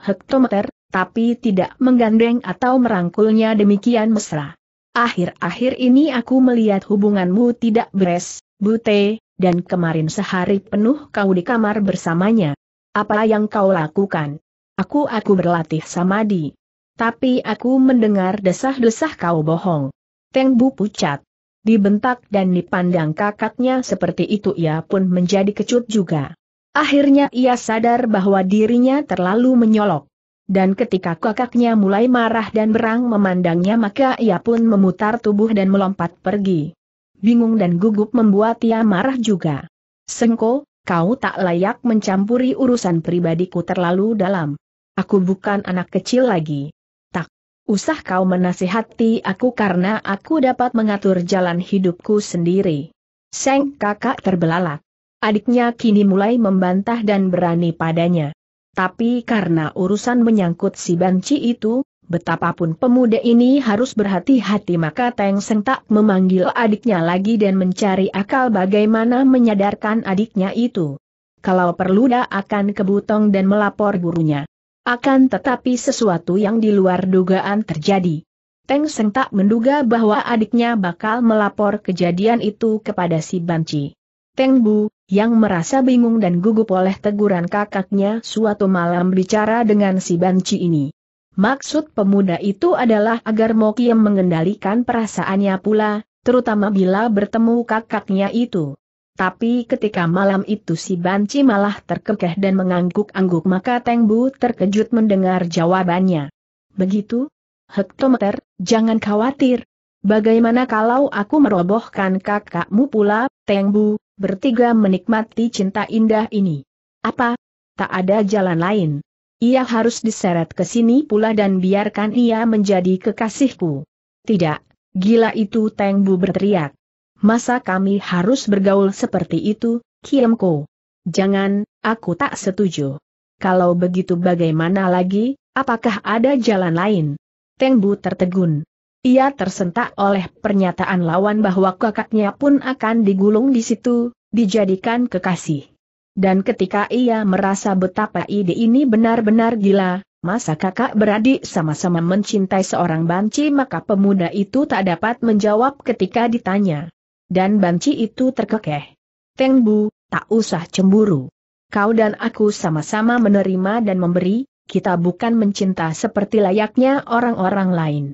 Hektometer, tapi tidak menggandeng atau merangkulnya demikian mesra. Akhir-akhir ini aku melihat hubunganmu tidak beres, Bute, dan kemarin sehari penuh kau di kamar bersamanya. Apa yang kau lakukan? Aku-aku berlatih samadi tapi aku mendengar desah-desah kau bohong. Teng Bu pucat. Dibentak dan dipandang kakaknya seperti itu ia pun menjadi kecut juga. Akhirnya ia sadar bahwa dirinya terlalu menyolok. Dan ketika kakaknya mulai marah dan berang memandangnya maka ia pun memutar tubuh dan melompat pergi. Bingung dan gugup membuat ia marah juga. Sengko, kau tak layak mencampuri urusan pribadiku terlalu dalam. Aku bukan anak kecil lagi. Usah kau menasihati aku karena aku dapat mengatur jalan hidupku sendiri. Seng kakak terbelalak. Adiknya kini mulai membantah dan berani padanya. Tapi karena urusan menyangkut si banci itu, betapapun pemuda ini harus berhati-hati maka Teng Seng tak memanggil adiknya lagi dan mencari akal bagaimana menyadarkan adiknya itu. Kalau perlu dia akan kebutong dan melapor gurunya. Akan tetapi sesuatu yang di luar dugaan terjadi. Teng Seng tak menduga bahwa adiknya bakal melapor kejadian itu kepada si Banci. Teng Bu, yang merasa bingung dan gugup oleh teguran kakaknya suatu malam bicara dengan si Banci ini. Maksud pemuda itu adalah agar Mokiem mengendalikan perasaannya pula, terutama bila bertemu kakaknya itu. Tapi ketika malam itu si Banci malah terkekeh dan mengangguk-angguk maka Teng Bu terkejut mendengar jawabannya. Begitu? Hektometer, jangan khawatir. Bagaimana kalau aku merobohkan kakakmu pula, Teng Bu, bertiga menikmati cinta indah ini? Apa? Tak ada jalan lain. Ia harus diseret ke sini pula dan biarkan ia menjadi kekasihku. Tidak, gila itu Teng Bu berteriak. Masa kami harus bergaul seperti itu, Kiemko? Jangan, aku tak setuju. Kalau begitu bagaimana lagi, apakah ada jalan lain? Bu tertegun. Ia tersentak oleh pernyataan lawan bahwa kakaknya pun akan digulung di situ, dijadikan kekasih. Dan ketika ia merasa betapa ide ini benar-benar gila, masa kakak beradik sama-sama mencintai seorang banci maka pemuda itu tak dapat menjawab ketika ditanya. Dan banci itu terkekeh. Teng Bu, tak usah cemburu. Kau dan aku sama-sama menerima dan memberi, kita bukan mencinta seperti layaknya orang-orang lain.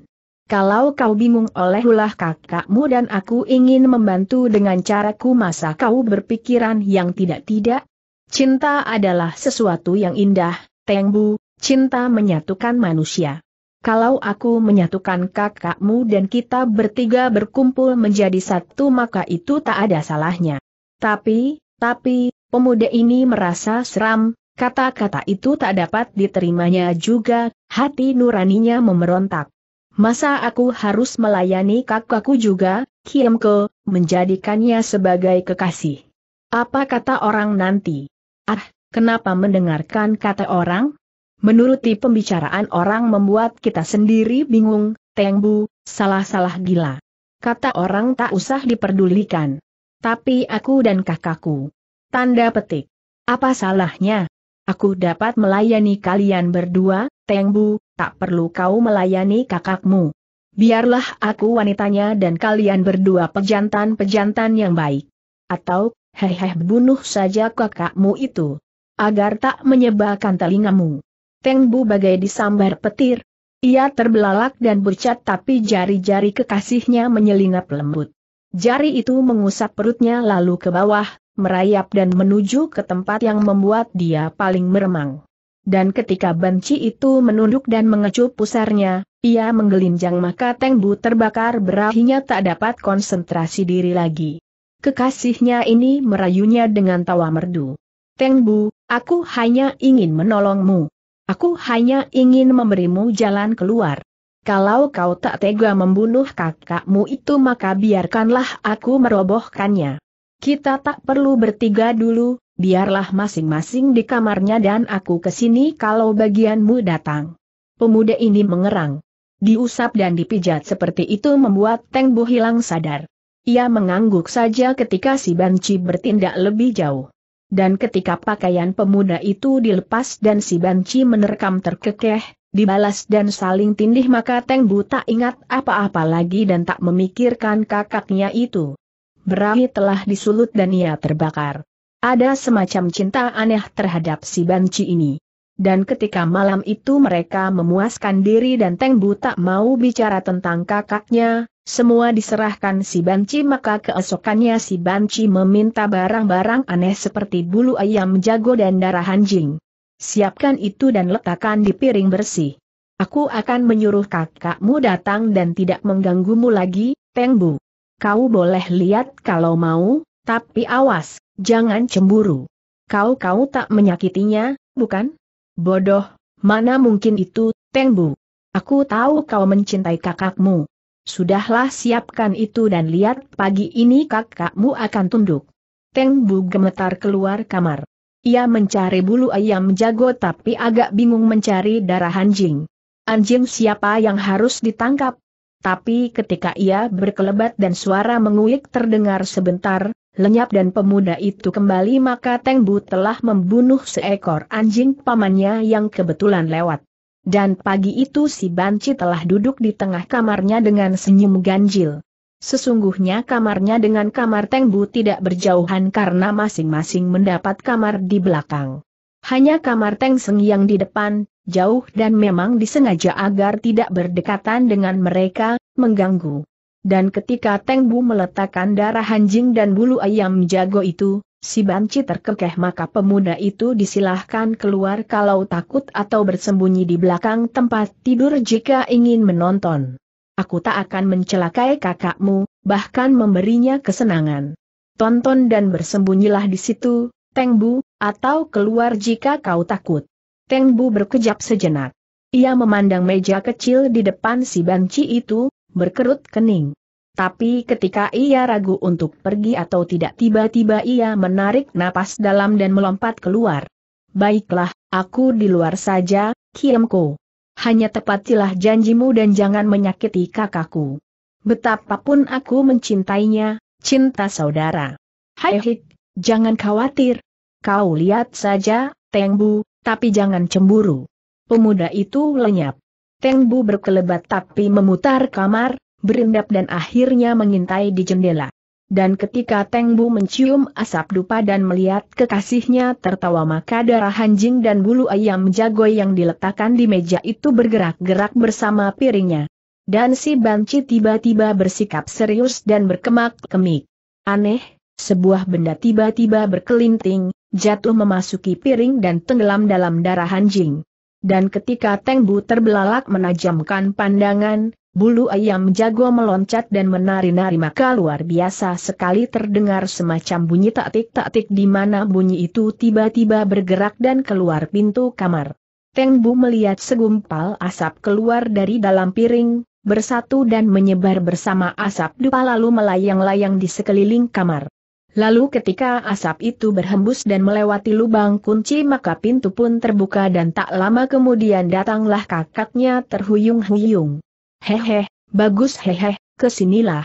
Kalau kau bingung oleh ulah kakakmu dan aku ingin membantu dengan caraku masa kau berpikiran yang tidak-tidak? Cinta adalah sesuatu yang indah, Teng Bu, cinta menyatukan manusia kalau aku menyatukan kakakmu dan kita bertiga berkumpul menjadi satu maka itu tak ada salahnya. Tapi, tapi, pemuda ini merasa seram, kata-kata itu tak dapat diterimanya juga, hati nuraninya memerontak. Masa aku harus melayani kakakku juga, Kiemke, menjadikannya sebagai kekasih. Apa kata orang nanti? Ah, kenapa mendengarkan kata orang? Menuruti pembicaraan orang membuat kita sendiri bingung, Teng Bu, salah-salah gila. Kata orang tak usah diperdulikan. Tapi aku dan kakakku. Tanda petik. Apa salahnya? Aku dapat melayani kalian berdua, Teng Bu, tak perlu kau melayani kakakmu. Biarlah aku wanitanya dan kalian berdua pejantan-pejantan yang baik. Atau, hehehe bunuh saja kakakmu itu. Agar tak menyebalkan telingamu. Teng Bu bagai disambar petir. Ia terbelalak dan bercat tapi jari-jari kekasihnya menyelinap lembut. Jari itu mengusap perutnya lalu ke bawah, merayap dan menuju ke tempat yang membuat dia paling meremang. Dan ketika banci itu menunduk dan mengecup pusarnya, ia menggelinjang maka Teng Bu terbakar berakhirnya tak dapat konsentrasi diri lagi. Kekasihnya ini merayunya dengan tawa merdu. Teng Bu, aku hanya ingin menolongmu. Aku hanya ingin memberimu jalan keluar. Kalau kau tak tega membunuh kakakmu itu maka biarkanlah aku merobohkannya. Kita tak perlu bertiga dulu, biarlah masing-masing di kamarnya dan aku kesini kalau bagianmu datang. Pemuda ini mengerang. Diusap dan dipijat seperti itu membuat Teng Bu hilang sadar. Ia mengangguk saja ketika si Banci bertindak lebih jauh. Dan ketika pakaian pemuda itu dilepas dan si banci menerkam terkekeh, dibalas dan saling tindih maka Teng Bu tak ingat apa-apa lagi dan tak memikirkan kakaknya itu. Berahi telah disulut dan ia terbakar. Ada semacam cinta aneh terhadap si banci ini. Dan ketika malam itu mereka memuaskan diri dan Teng Bu tak mau bicara tentang kakaknya, semua diserahkan si Banci maka keesokannya si Banci meminta barang-barang aneh seperti bulu ayam jago dan darah anjing. Siapkan itu dan letakkan di piring bersih. Aku akan menyuruh kakakmu datang dan tidak mengganggumu lagi, Tengbu. Kau boleh lihat kalau mau, tapi awas, jangan cemburu. Kau-kau tak menyakitinya, bukan? Bodoh, mana mungkin itu, Tengbu. Aku tahu kau mencintai kakakmu. Sudahlah siapkan itu dan lihat pagi ini kakakmu akan tunduk. Teng Bu gemetar keluar kamar. Ia mencari bulu ayam jago tapi agak bingung mencari darah anjing. Anjing siapa yang harus ditangkap? Tapi ketika ia berkelebat dan suara menguik terdengar sebentar, lenyap dan pemuda itu kembali maka Teng Bu telah membunuh seekor anjing pamannya yang kebetulan lewat. Dan pagi itu si Banci telah duduk di tengah kamarnya dengan senyum ganjil. Sesungguhnya kamarnya dengan kamar Teng Bu tidak berjauhan karena masing-masing mendapat kamar di belakang. Hanya kamar Teng Seng yang di depan, jauh dan memang disengaja agar tidak berdekatan dengan mereka, mengganggu. Dan ketika Teng Bu meletakkan darah anjing dan bulu ayam jago itu, Si banci terkekeh maka pemuda itu disilahkan keluar kalau takut atau bersembunyi di belakang tempat tidur jika ingin menonton. Aku tak akan mencelakai kakakmu, bahkan memberinya kesenangan. Tonton dan bersembunyilah di situ, Tengbu, atau keluar jika kau takut. Tengbu berkejap sejenak. Ia memandang meja kecil di depan si banci itu, berkerut kening. Tapi ketika ia ragu untuk pergi atau tidak tiba-tiba ia menarik napas dalam dan melompat keluar. Baiklah, aku di luar saja, Kiemko. Hanya tepatilah janjimu dan jangan menyakiti kakakku. Betapapun aku mencintainya, cinta saudara. Hai Hik, jangan khawatir. Kau lihat saja, Tengbu, tapi jangan cemburu. Pemuda itu lenyap. Tengbu berkelebat tapi memutar kamar, berendap dan akhirnya mengintai di jendela. Dan ketika Teng Bu mencium asap dupa dan melihat kekasihnya tertawa maka darah anjing dan bulu ayam jago yang diletakkan di meja itu bergerak-gerak bersama piringnya. Dan si banci tiba-tiba bersikap serius dan berkemak-kemik. Aneh, sebuah benda tiba-tiba berkelinting, jatuh memasuki piring dan tenggelam dalam darah anjing. Dan ketika Teng Bu terbelalak menajamkan pandangan, bulu ayam jago meloncat dan menari-nari maka luar biasa sekali terdengar semacam bunyi taktik-taktik di mana bunyi itu tiba-tiba bergerak dan keluar pintu kamar. Teng Bu melihat segumpal asap keluar dari dalam piring, bersatu dan menyebar bersama asap dupa lalu melayang-layang di sekeliling kamar. Lalu ketika asap itu berhembus dan melewati lubang kunci maka pintu pun terbuka dan tak lama kemudian datanglah kakaknya terhuyung-huyung. Hehe, bagus hehe, kesinilah.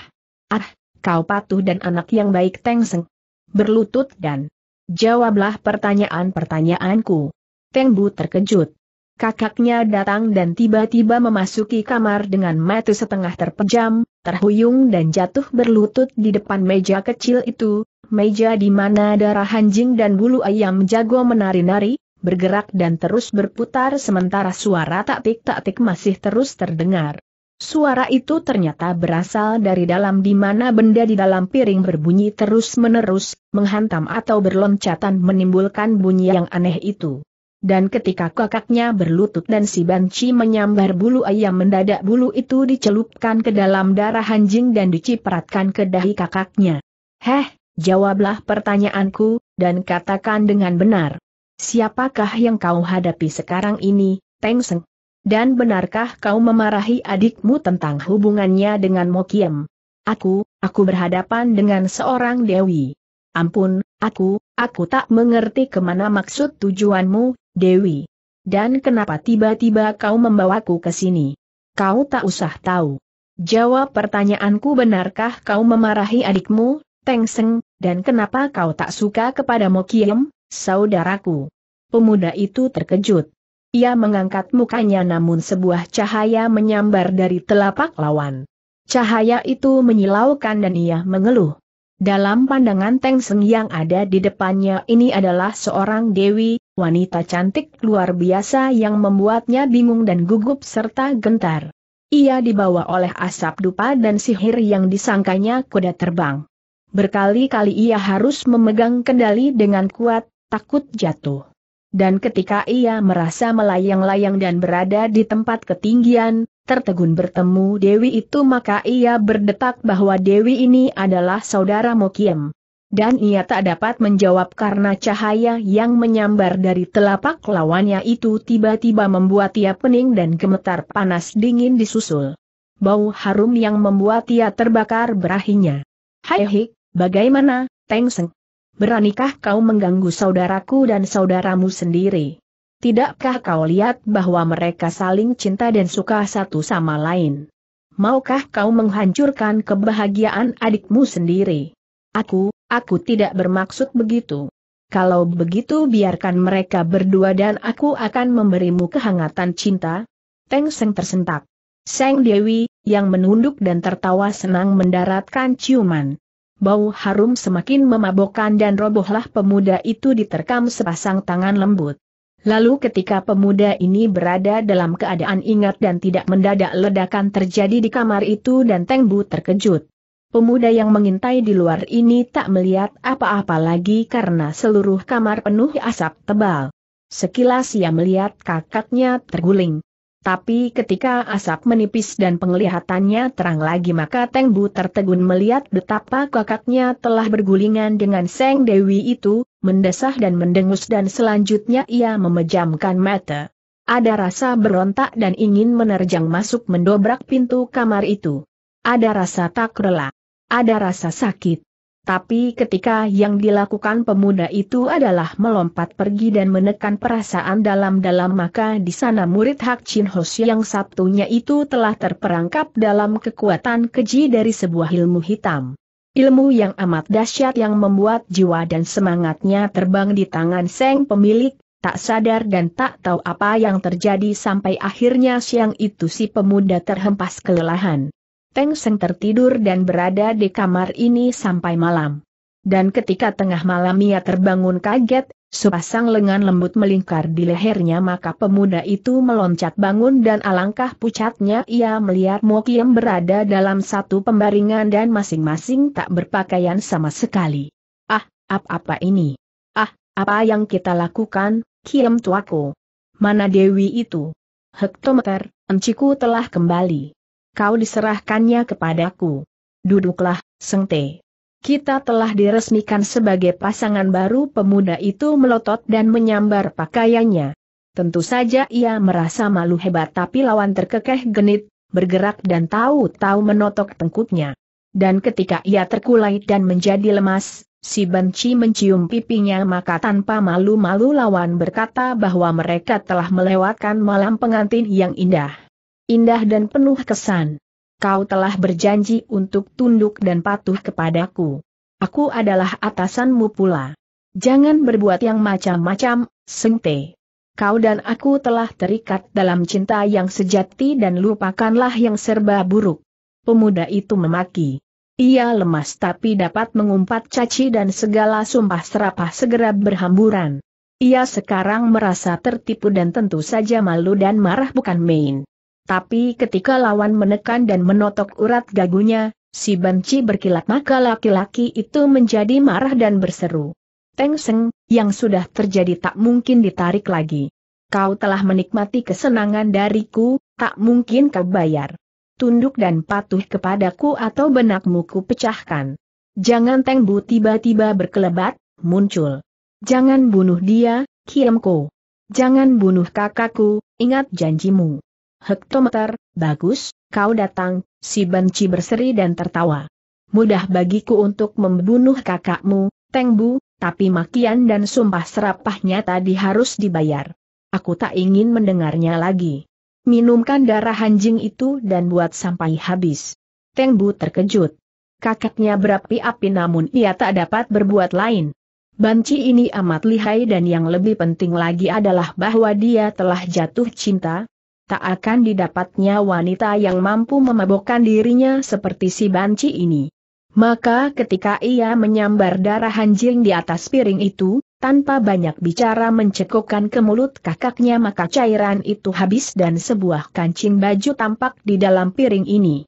Ah, kau patuh dan anak yang baik Tengseng. Berlutut dan jawablah pertanyaan-pertanyaanku. Tengbu terkejut. Kakaknya datang dan tiba-tiba memasuki kamar dengan mata setengah terpejam, terhuyung dan jatuh berlutut di depan meja kecil itu, meja di mana darah anjing dan bulu ayam jago menari-nari, bergerak dan terus berputar sementara suara taktik-taktik masih terus terdengar. Suara itu ternyata berasal dari dalam di mana benda di dalam piring berbunyi terus-menerus, menghantam atau berloncatan menimbulkan bunyi yang aneh itu. Dan ketika kakaknya berlutut dan si banci menyambar bulu ayam mendadak bulu itu dicelupkan ke dalam darah anjing dan dicipratkan ke dahi kakaknya. Heh, Jawablah pertanyaanku, dan katakan dengan benar. Siapakah yang kau hadapi sekarang ini, Teng Seng? Dan benarkah kau memarahi adikmu tentang hubungannya dengan Mokiem? Aku, aku berhadapan dengan seorang Dewi. Ampun, aku, aku tak mengerti kemana maksud tujuanmu, Dewi. Dan kenapa tiba-tiba kau membawaku ke sini? Kau tak usah tahu. Jawab pertanyaanku benarkah kau memarahi adikmu, Teng Seng, dan kenapa kau tak suka kepada Mokiem, saudaraku? Pemuda itu terkejut. Ia mengangkat mukanya namun sebuah cahaya menyambar dari telapak lawan. Cahaya itu menyilaukan dan ia mengeluh. Dalam pandangan Teng Seng yang ada di depannya ini adalah seorang dewi, wanita cantik luar biasa yang membuatnya bingung dan gugup serta gentar. Ia dibawa oleh asap dupa dan sihir yang disangkanya kuda terbang. Berkali-kali ia harus memegang kendali dengan kuat, takut jatuh. Dan ketika ia merasa melayang-layang dan berada di tempat ketinggian, tertegun bertemu Dewi itu maka ia berdetak bahwa Dewi ini adalah saudara Mokiem. Dan ia tak dapat menjawab karena cahaya yang menyambar dari telapak lawannya itu tiba-tiba membuat ia pening dan gemetar panas dingin disusul. Bau harum yang membuat ia terbakar berahinya. Hai hik, Bagaimana, Teng Seng? Beranikah kau mengganggu saudaraku dan saudaramu sendiri? Tidakkah kau lihat bahwa mereka saling cinta dan suka satu sama lain? Maukah kau menghancurkan kebahagiaan adikmu sendiri? Aku, aku tidak bermaksud begitu. Kalau begitu biarkan mereka berdua dan aku akan memberimu kehangatan cinta. Teng Seng tersentak. Seng Dewi, yang menunduk dan tertawa senang mendaratkan ciuman bau harum semakin memabokkan dan robohlah pemuda itu diterkam sepasang tangan lembut. Lalu ketika pemuda ini berada dalam keadaan ingat dan tidak mendadak ledakan terjadi di kamar itu dan Teng Bu terkejut. Pemuda yang mengintai di luar ini tak melihat apa-apa lagi karena seluruh kamar penuh asap tebal. Sekilas ia melihat kakaknya terguling. Tapi ketika asap menipis dan penglihatannya terang lagi maka Teng Bu tertegun melihat betapa kakaknya telah bergulingan dengan Seng Dewi itu, mendesah dan mendengus dan selanjutnya ia memejamkan mata. Ada rasa berontak dan ingin menerjang masuk mendobrak pintu kamar itu. Ada rasa tak rela. Ada rasa sakit. Tapi ketika yang dilakukan pemuda itu adalah melompat pergi dan menekan perasaan dalam-dalam maka di sana murid Hak Chin Hos yang Sabtunya itu telah terperangkap dalam kekuatan keji dari sebuah ilmu hitam. Ilmu yang amat dahsyat yang membuat jiwa dan semangatnya terbang di tangan Seng pemilik, tak sadar dan tak tahu apa yang terjadi sampai akhirnya siang itu si pemuda terhempas kelelahan. Teng Seng tertidur dan berada di kamar ini sampai malam. Dan ketika tengah malam ia terbangun kaget, sepasang lengan lembut melingkar di lehernya maka pemuda itu meloncat bangun dan alangkah pucatnya ia melihat Mokiem berada dalam satu pembaringan dan masing-masing tak berpakaian sama sekali. Ah, apa-apa ini? Ah, apa yang kita lakukan, Kiem tuaku? Mana Dewi itu? Hektometer, enciku telah kembali kau diserahkannya kepadaku. Duduklah, Sengte. Kita telah diresmikan sebagai pasangan baru pemuda itu melotot dan menyambar pakaiannya. Tentu saja ia merasa malu hebat tapi lawan terkekeh genit, bergerak dan tahu-tahu menotok tengkuknya. Dan ketika ia terkulai dan menjadi lemas, si benci mencium pipinya maka tanpa malu-malu lawan berkata bahwa mereka telah melewatkan malam pengantin yang indah indah dan penuh kesan. Kau telah berjanji untuk tunduk dan patuh kepadaku. Aku adalah atasanmu pula. Jangan berbuat yang macam-macam, Sengte. Kau dan aku telah terikat dalam cinta yang sejati dan lupakanlah yang serba buruk. Pemuda itu memaki. Ia lemas tapi dapat mengumpat caci dan segala sumpah serapah segera berhamburan. Ia sekarang merasa tertipu dan tentu saja malu dan marah bukan main. Tapi ketika lawan menekan dan menotok urat dagunya, si banci berkilat maka laki-laki itu menjadi marah dan berseru. Teng Seng, yang sudah terjadi tak mungkin ditarik lagi. Kau telah menikmati kesenangan dariku, tak mungkin kau bayar. Tunduk dan patuh kepadaku atau benakmu ku pecahkan. Jangan Teng Bu tiba-tiba berkelebat, muncul. Jangan bunuh dia, Kiemko. Jangan bunuh kakakku, ingat janjimu hektometer, bagus, kau datang, si banci berseri dan tertawa. Mudah bagiku untuk membunuh kakakmu, Tengbu, tapi makian dan sumpah serapahnya tadi harus dibayar. Aku tak ingin mendengarnya lagi. Minumkan darah anjing itu dan buat sampai habis. Tengbu terkejut. Kakaknya berapi-api namun ia tak dapat berbuat lain. Banci ini amat lihai dan yang lebih penting lagi adalah bahwa dia telah jatuh cinta, tak akan didapatnya wanita yang mampu memabokkan dirinya seperti si banci ini. Maka ketika ia menyambar darah anjing di atas piring itu, tanpa banyak bicara mencekokkan ke mulut kakaknya maka cairan itu habis dan sebuah kancing baju tampak di dalam piring ini.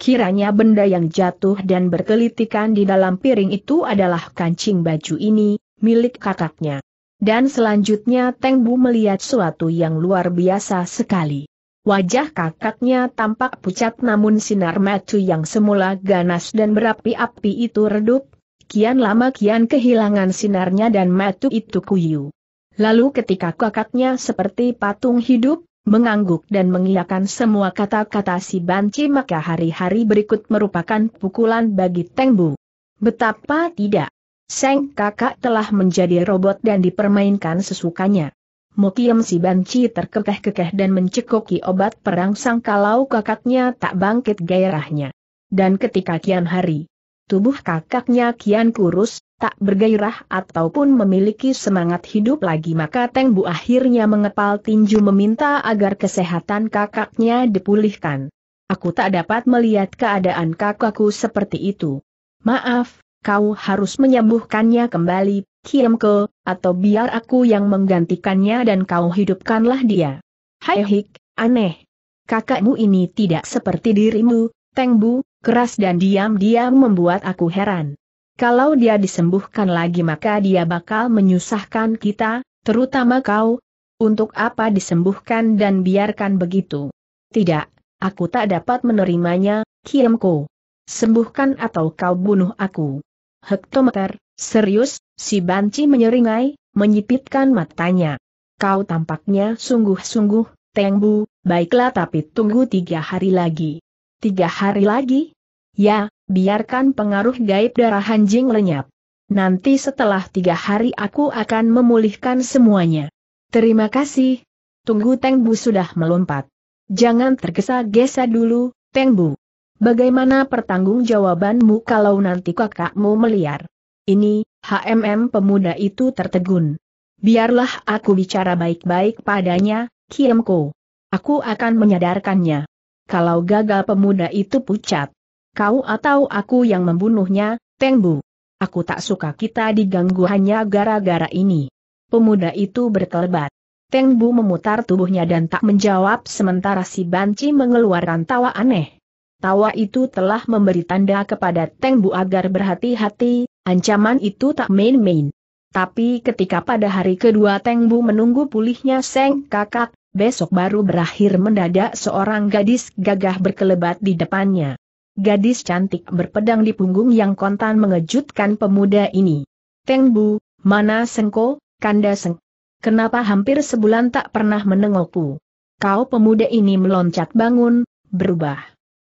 Kiranya benda yang jatuh dan berkelitikan di dalam piring itu adalah kancing baju ini, milik kakaknya. Dan selanjutnya Teng Bu melihat suatu yang luar biasa sekali. Wajah kakaknya tampak pucat namun sinar mata yang semula ganas dan berapi-api itu redup, kian lama kian kehilangan sinarnya dan mata itu kuyu. Lalu ketika kakaknya seperti patung hidup, mengangguk dan mengiyakan semua kata-kata si banci maka hari-hari berikut merupakan pukulan bagi Tengbu. Betapa tidak, Seng kakak telah menjadi robot dan dipermainkan sesukanya. Mukiem si banci terkekeh-kekeh dan mencekoki obat perang sang kalau kakaknya tak bangkit gairahnya. Dan ketika kian hari, tubuh kakaknya kian kurus, tak bergairah ataupun memiliki semangat hidup lagi maka Teng Bu akhirnya mengepal tinju meminta agar kesehatan kakaknya dipulihkan. Aku tak dapat melihat keadaan kakakku seperti itu. Maaf, kau harus menyembuhkannya kembali, Kiemko, atau biar aku yang menggantikannya dan kau hidupkanlah dia. Hai hik, aneh. Kakakmu ini tidak seperti dirimu, Tengbu, keras dan diam-diam membuat aku heran. Kalau dia disembuhkan lagi maka dia bakal menyusahkan kita, terutama kau. Untuk apa disembuhkan dan biarkan begitu? Tidak, aku tak dapat menerimanya, Kiemko. Sembuhkan atau kau bunuh aku hektometer, serius, si banci menyeringai, menyipitkan matanya. Kau tampaknya sungguh-sungguh, Tengbu, baiklah tapi tunggu tiga hari lagi. Tiga hari lagi? Ya, biarkan pengaruh gaib darah anjing lenyap. Nanti setelah tiga hari aku akan memulihkan semuanya. Terima kasih. Tunggu Tengbu sudah melompat. Jangan tergesa-gesa dulu, Tengbu. Bagaimana pertanggungjawabanmu kalau nanti kakakmu meliar? Ini, HMM pemuda itu tertegun. Biarlah aku bicara baik-baik padanya, Kiemko. Aku akan menyadarkannya. Kalau gagal pemuda itu pucat. Kau atau aku yang membunuhnya, Tengbu. Aku tak suka kita diganggu hanya gara-gara ini. Pemuda itu berkelebat. Tengbu memutar tubuhnya dan tak menjawab sementara si Banci mengeluarkan tawa aneh. Tawa itu telah memberi tanda kepada Teng Bu agar berhati-hati, ancaman itu tak main-main. Tapi ketika pada hari kedua Teng Bu menunggu pulihnya Seng Kakak, besok baru berakhir mendadak seorang gadis gagah berkelebat di depannya. Gadis cantik berpedang di punggung yang kontan mengejutkan pemuda ini. Teng Bu, mana Sengko, Kanda Seng? Kenapa hampir sebulan tak pernah menengokku? Kau pemuda ini meloncat bangun, berubah.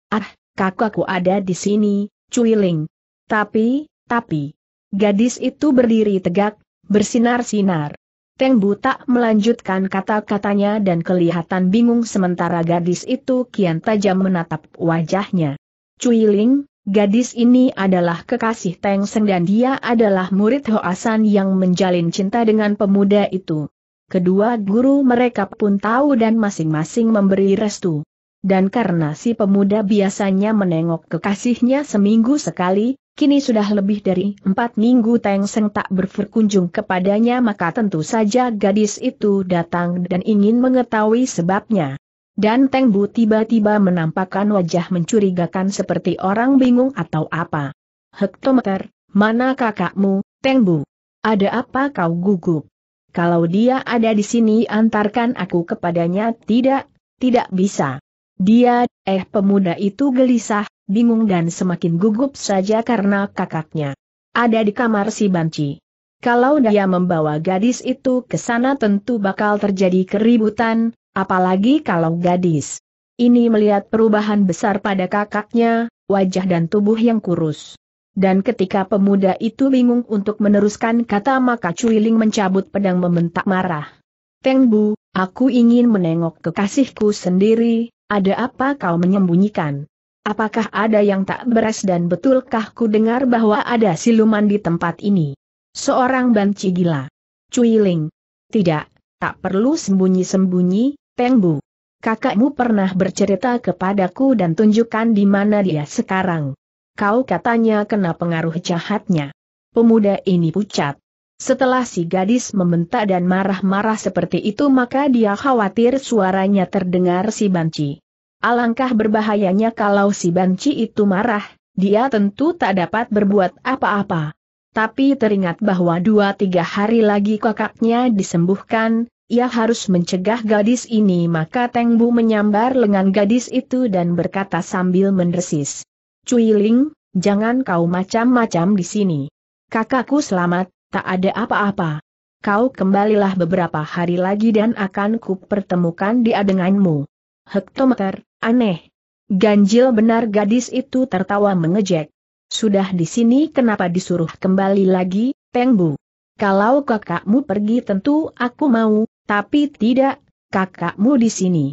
Ah, kakakku ada di sini, cuiling. Tapi, tapi. Gadis itu berdiri tegak, bersinar-sinar. Teng Buta melanjutkan kata-katanya dan kelihatan bingung sementara gadis itu kian tajam menatap wajahnya. Cuiling, gadis ini adalah kekasih Teng Seng dan dia adalah murid Hoasan yang menjalin cinta dengan pemuda itu. Kedua guru mereka pun tahu dan masing-masing memberi restu. Dan karena si pemuda biasanya menengok kekasihnya seminggu sekali, kini sudah lebih dari empat minggu Teng Seng tak berkunjung kepadanya maka tentu saja gadis itu datang dan ingin mengetahui sebabnya. Dan Teng Bu tiba-tiba menampakkan wajah mencurigakan seperti orang bingung atau apa. Hektometer, mana kakakmu, Teng Bu? Ada apa kau gugup? Kalau dia ada di sini antarkan aku kepadanya tidak, tidak bisa. Dia, eh pemuda itu gelisah, bingung dan semakin gugup saja karena kakaknya. Ada di kamar si Banci. Kalau dia membawa gadis itu ke sana tentu bakal terjadi keributan, apalagi kalau gadis. Ini melihat perubahan besar pada kakaknya, wajah dan tubuh yang kurus. Dan ketika pemuda itu bingung untuk meneruskan kata maka Cuiling mencabut pedang membentak marah. Teng Bu, aku ingin menengok kekasihku sendiri, ada apa kau menyembunyikan? Apakah ada yang tak beres dan betulkah ku dengar bahwa ada siluman di tempat ini? Seorang banci gila. Cuiling. Tidak, tak perlu sembunyi-sembunyi, Bu. Kakakmu pernah bercerita kepadaku dan tunjukkan di mana dia sekarang. Kau katanya kena pengaruh jahatnya. Pemuda ini pucat. Setelah si gadis membentak dan marah-marah seperti itu maka dia khawatir suaranya terdengar si banci. Alangkah berbahayanya kalau si banci itu marah, dia tentu tak dapat berbuat apa-apa. Tapi teringat bahwa dua tiga hari lagi kakaknya disembuhkan, ia harus mencegah gadis ini maka Teng Bu menyambar lengan gadis itu dan berkata sambil mendesis. Cui Ling, jangan kau macam-macam di sini. Kakakku selamat, tak ada apa-apa. Kau kembalilah beberapa hari lagi dan akan kupertemukan dia denganmu. Hektometer, aneh. Ganjil benar gadis itu tertawa mengejek. Sudah di sini kenapa disuruh kembali lagi, Pengbu? Kalau kakakmu pergi tentu aku mau, tapi tidak, kakakmu di sini.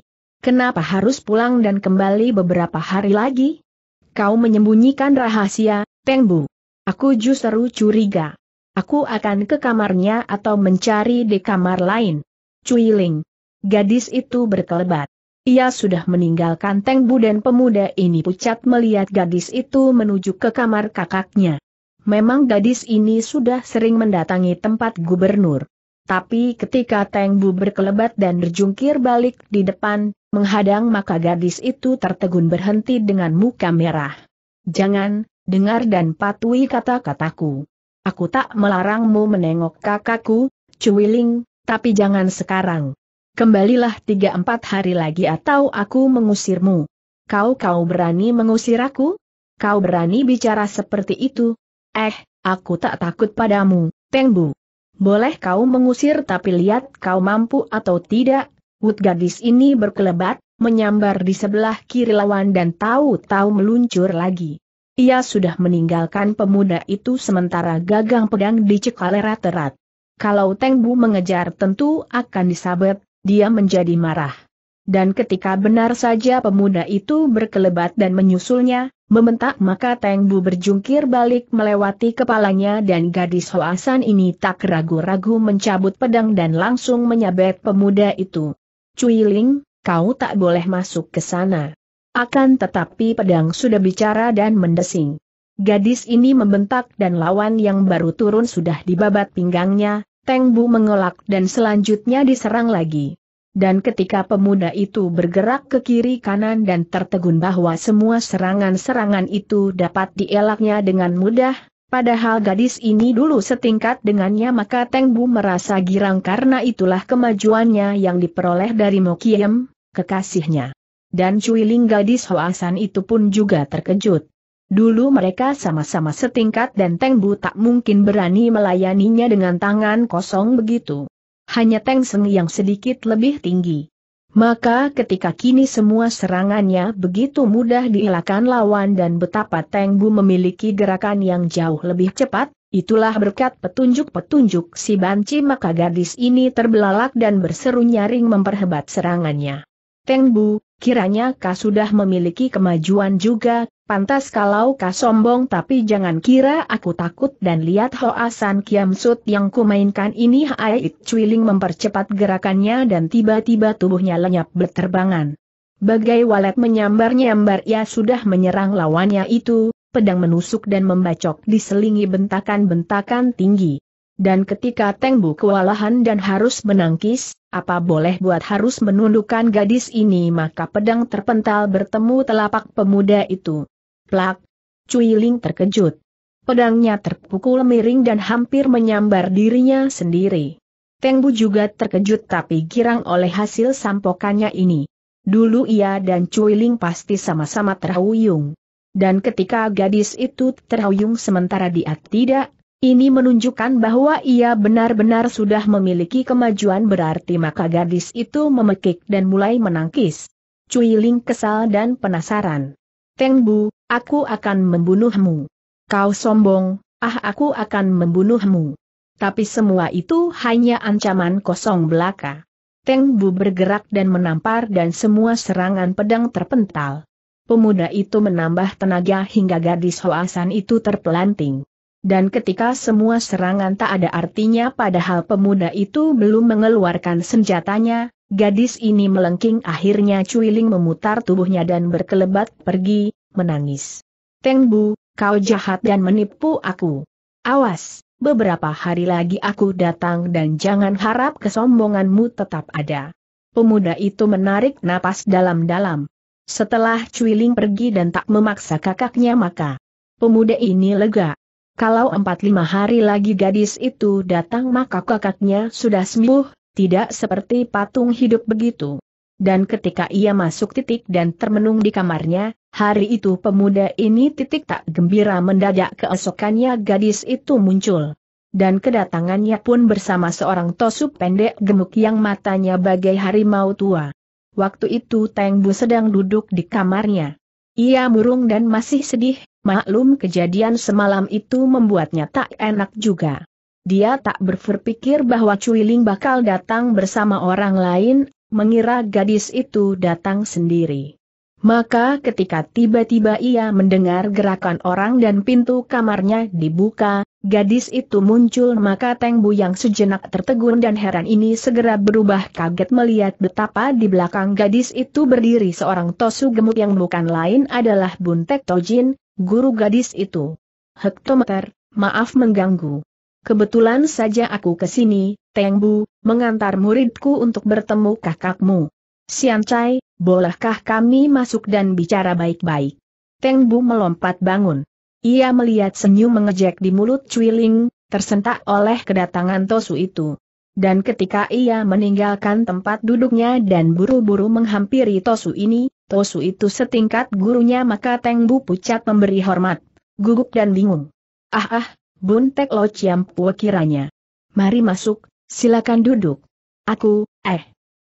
Kenapa harus pulang dan kembali beberapa hari lagi? Kau menyembunyikan rahasia, Pengbu. Aku justru curiga. Aku akan ke kamarnya atau mencari di kamar lain. Cui Ling, Gadis itu berkelebat. Ia sudah meninggalkan Teng dan pemuda ini pucat melihat gadis itu menuju ke kamar kakaknya. Memang gadis ini sudah sering mendatangi tempat gubernur. Tapi ketika Teng Bu berkelebat dan berjungkir balik di depan, menghadang maka gadis itu tertegun berhenti dengan muka merah. Jangan, dengar dan patuhi kata-kataku. Aku tak melarangmu menengok kakakku, Cuiling, tapi jangan sekarang. Kembalilah tiga empat hari lagi atau aku mengusirmu. Kau kau berani mengusir aku? Kau berani bicara seperti itu? Eh, aku tak takut padamu, Tengbu. Boleh kau mengusir tapi lihat kau mampu atau tidak. Wud gadis ini berkelebat, menyambar di sebelah kiri lawan dan tahu-tahu meluncur lagi. Ia sudah meninggalkan pemuda itu sementara gagang pedang dicekal erat-erat. Kalau Teng Bu mengejar tentu akan disabet, dia menjadi marah. Dan ketika benar saja pemuda itu berkelebat dan menyusulnya, membentak maka Teng Bu berjungkir balik melewati kepalanya dan gadis hoasan ini tak ragu-ragu mencabut pedang dan langsung menyabet pemuda itu. Cui Ling, kau tak boleh masuk ke sana. Akan tetapi pedang sudah bicara dan mendesing. Gadis ini membentak dan lawan yang baru turun sudah dibabat pinggangnya, Teng Bu mengelak dan selanjutnya diserang lagi. Dan ketika pemuda itu bergerak ke kiri kanan dan tertegun bahwa semua serangan-serangan itu dapat dielaknya dengan mudah, padahal gadis ini dulu setingkat dengannya maka Teng Bu merasa girang karena itulah kemajuannya yang diperoleh dari Mokiem, kekasihnya dan cuiling gadis Hoasan itu pun juga terkejut. Dulu mereka sama-sama setingkat dan Teng Bu tak mungkin berani melayaninya dengan tangan kosong begitu. Hanya Teng Seng yang sedikit lebih tinggi. Maka ketika kini semua serangannya begitu mudah dielakkan lawan dan betapa Teng Bu memiliki gerakan yang jauh lebih cepat, itulah berkat petunjuk-petunjuk si Banci maka gadis ini terbelalak dan berseru nyaring memperhebat serangannya. Teng Bu, kiranya kau sudah memiliki kemajuan juga, pantas kalau kau sombong tapi jangan kira aku takut dan lihat Hoa San Kiam Sut yang kumainkan ini Haid Chuiling mempercepat gerakannya dan tiba-tiba tubuhnya lenyap berterbangan. Bagai walet menyambar-nyambar ia sudah menyerang lawannya itu, pedang menusuk dan membacok diselingi bentakan-bentakan tinggi. Dan ketika Teng Bu kewalahan dan harus menangkis, apa boleh buat harus menundukkan gadis ini maka pedang terpental bertemu telapak pemuda itu. Plak! Cui Ling terkejut. Pedangnya terpukul miring dan hampir menyambar dirinya sendiri. Teng Bu juga terkejut tapi girang oleh hasil sampokannya ini. Dulu ia dan Cui Ling pasti sama-sama terhuyung. Dan ketika gadis itu terhuyung sementara dia tidak, ini menunjukkan bahwa ia benar-benar sudah memiliki kemajuan berarti maka gadis itu memekik dan mulai menangkis. Cui Ling kesal dan penasaran. Teng Bu, aku akan membunuhmu. Kau sombong, ah aku akan membunuhmu. Tapi semua itu hanya ancaman kosong belaka. Teng Bu bergerak dan menampar dan semua serangan pedang terpental. Pemuda itu menambah tenaga hingga gadis Hoasan itu terpelanting. Dan ketika semua serangan tak ada artinya padahal pemuda itu belum mengeluarkan senjatanya, gadis ini melengking akhirnya Cuiling memutar tubuhnya dan berkelebat pergi, menangis. Tengbu, kau jahat dan menipu aku. Awas, beberapa hari lagi aku datang dan jangan harap kesombonganmu tetap ada. Pemuda itu menarik napas dalam-dalam. Setelah Cuiling pergi dan tak memaksa kakaknya maka pemuda ini lega. Kalau empat lima hari lagi gadis itu datang maka kakaknya sudah sembuh, tidak seperti patung hidup begitu. Dan ketika ia masuk titik dan termenung di kamarnya, hari itu pemuda ini titik tak gembira mendadak keesokannya gadis itu muncul dan kedatangannya pun bersama seorang tosu pendek gemuk yang matanya bagai harimau tua. Waktu itu Teng Bu sedang duduk di kamarnya. Ia murung dan masih sedih, Maklum kejadian semalam itu membuatnya tak enak juga. Dia tak berpikir bahwa Cui Ling bakal datang bersama orang lain, mengira gadis itu datang sendiri. Maka ketika tiba-tiba ia mendengar gerakan orang dan pintu kamarnya dibuka, gadis itu muncul maka Teng Bu yang sejenak tertegun dan heran ini segera berubah kaget melihat betapa di belakang gadis itu berdiri seorang tosu gemuk yang bukan lain adalah Buntek Tojin, Guru gadis itu. Hektometer, maaf mengganggu. Kebetulan saja aku ke sini, Teng Bu, mengantar muridku untuk bertemu kakakmu. Sian Chai, bolehkah kami masuk dan bicara baik-baik? Teng Bu melompat bangun. Ia melihat senyum mengejek di mulut Cui Ling, tersentak oleh kedatangan Tosu itu. Dan ketika ia meninggalkan tempat duduknya dan buru-buru menghampiri Tosu ini, Tosu itu setingkat gurunya maka Teng Bu pucat memberi hormat, gugup dan bingung. Ah ah, buntek lo pua kiranya. Mari masuk, silakan duduk. Aku, eh.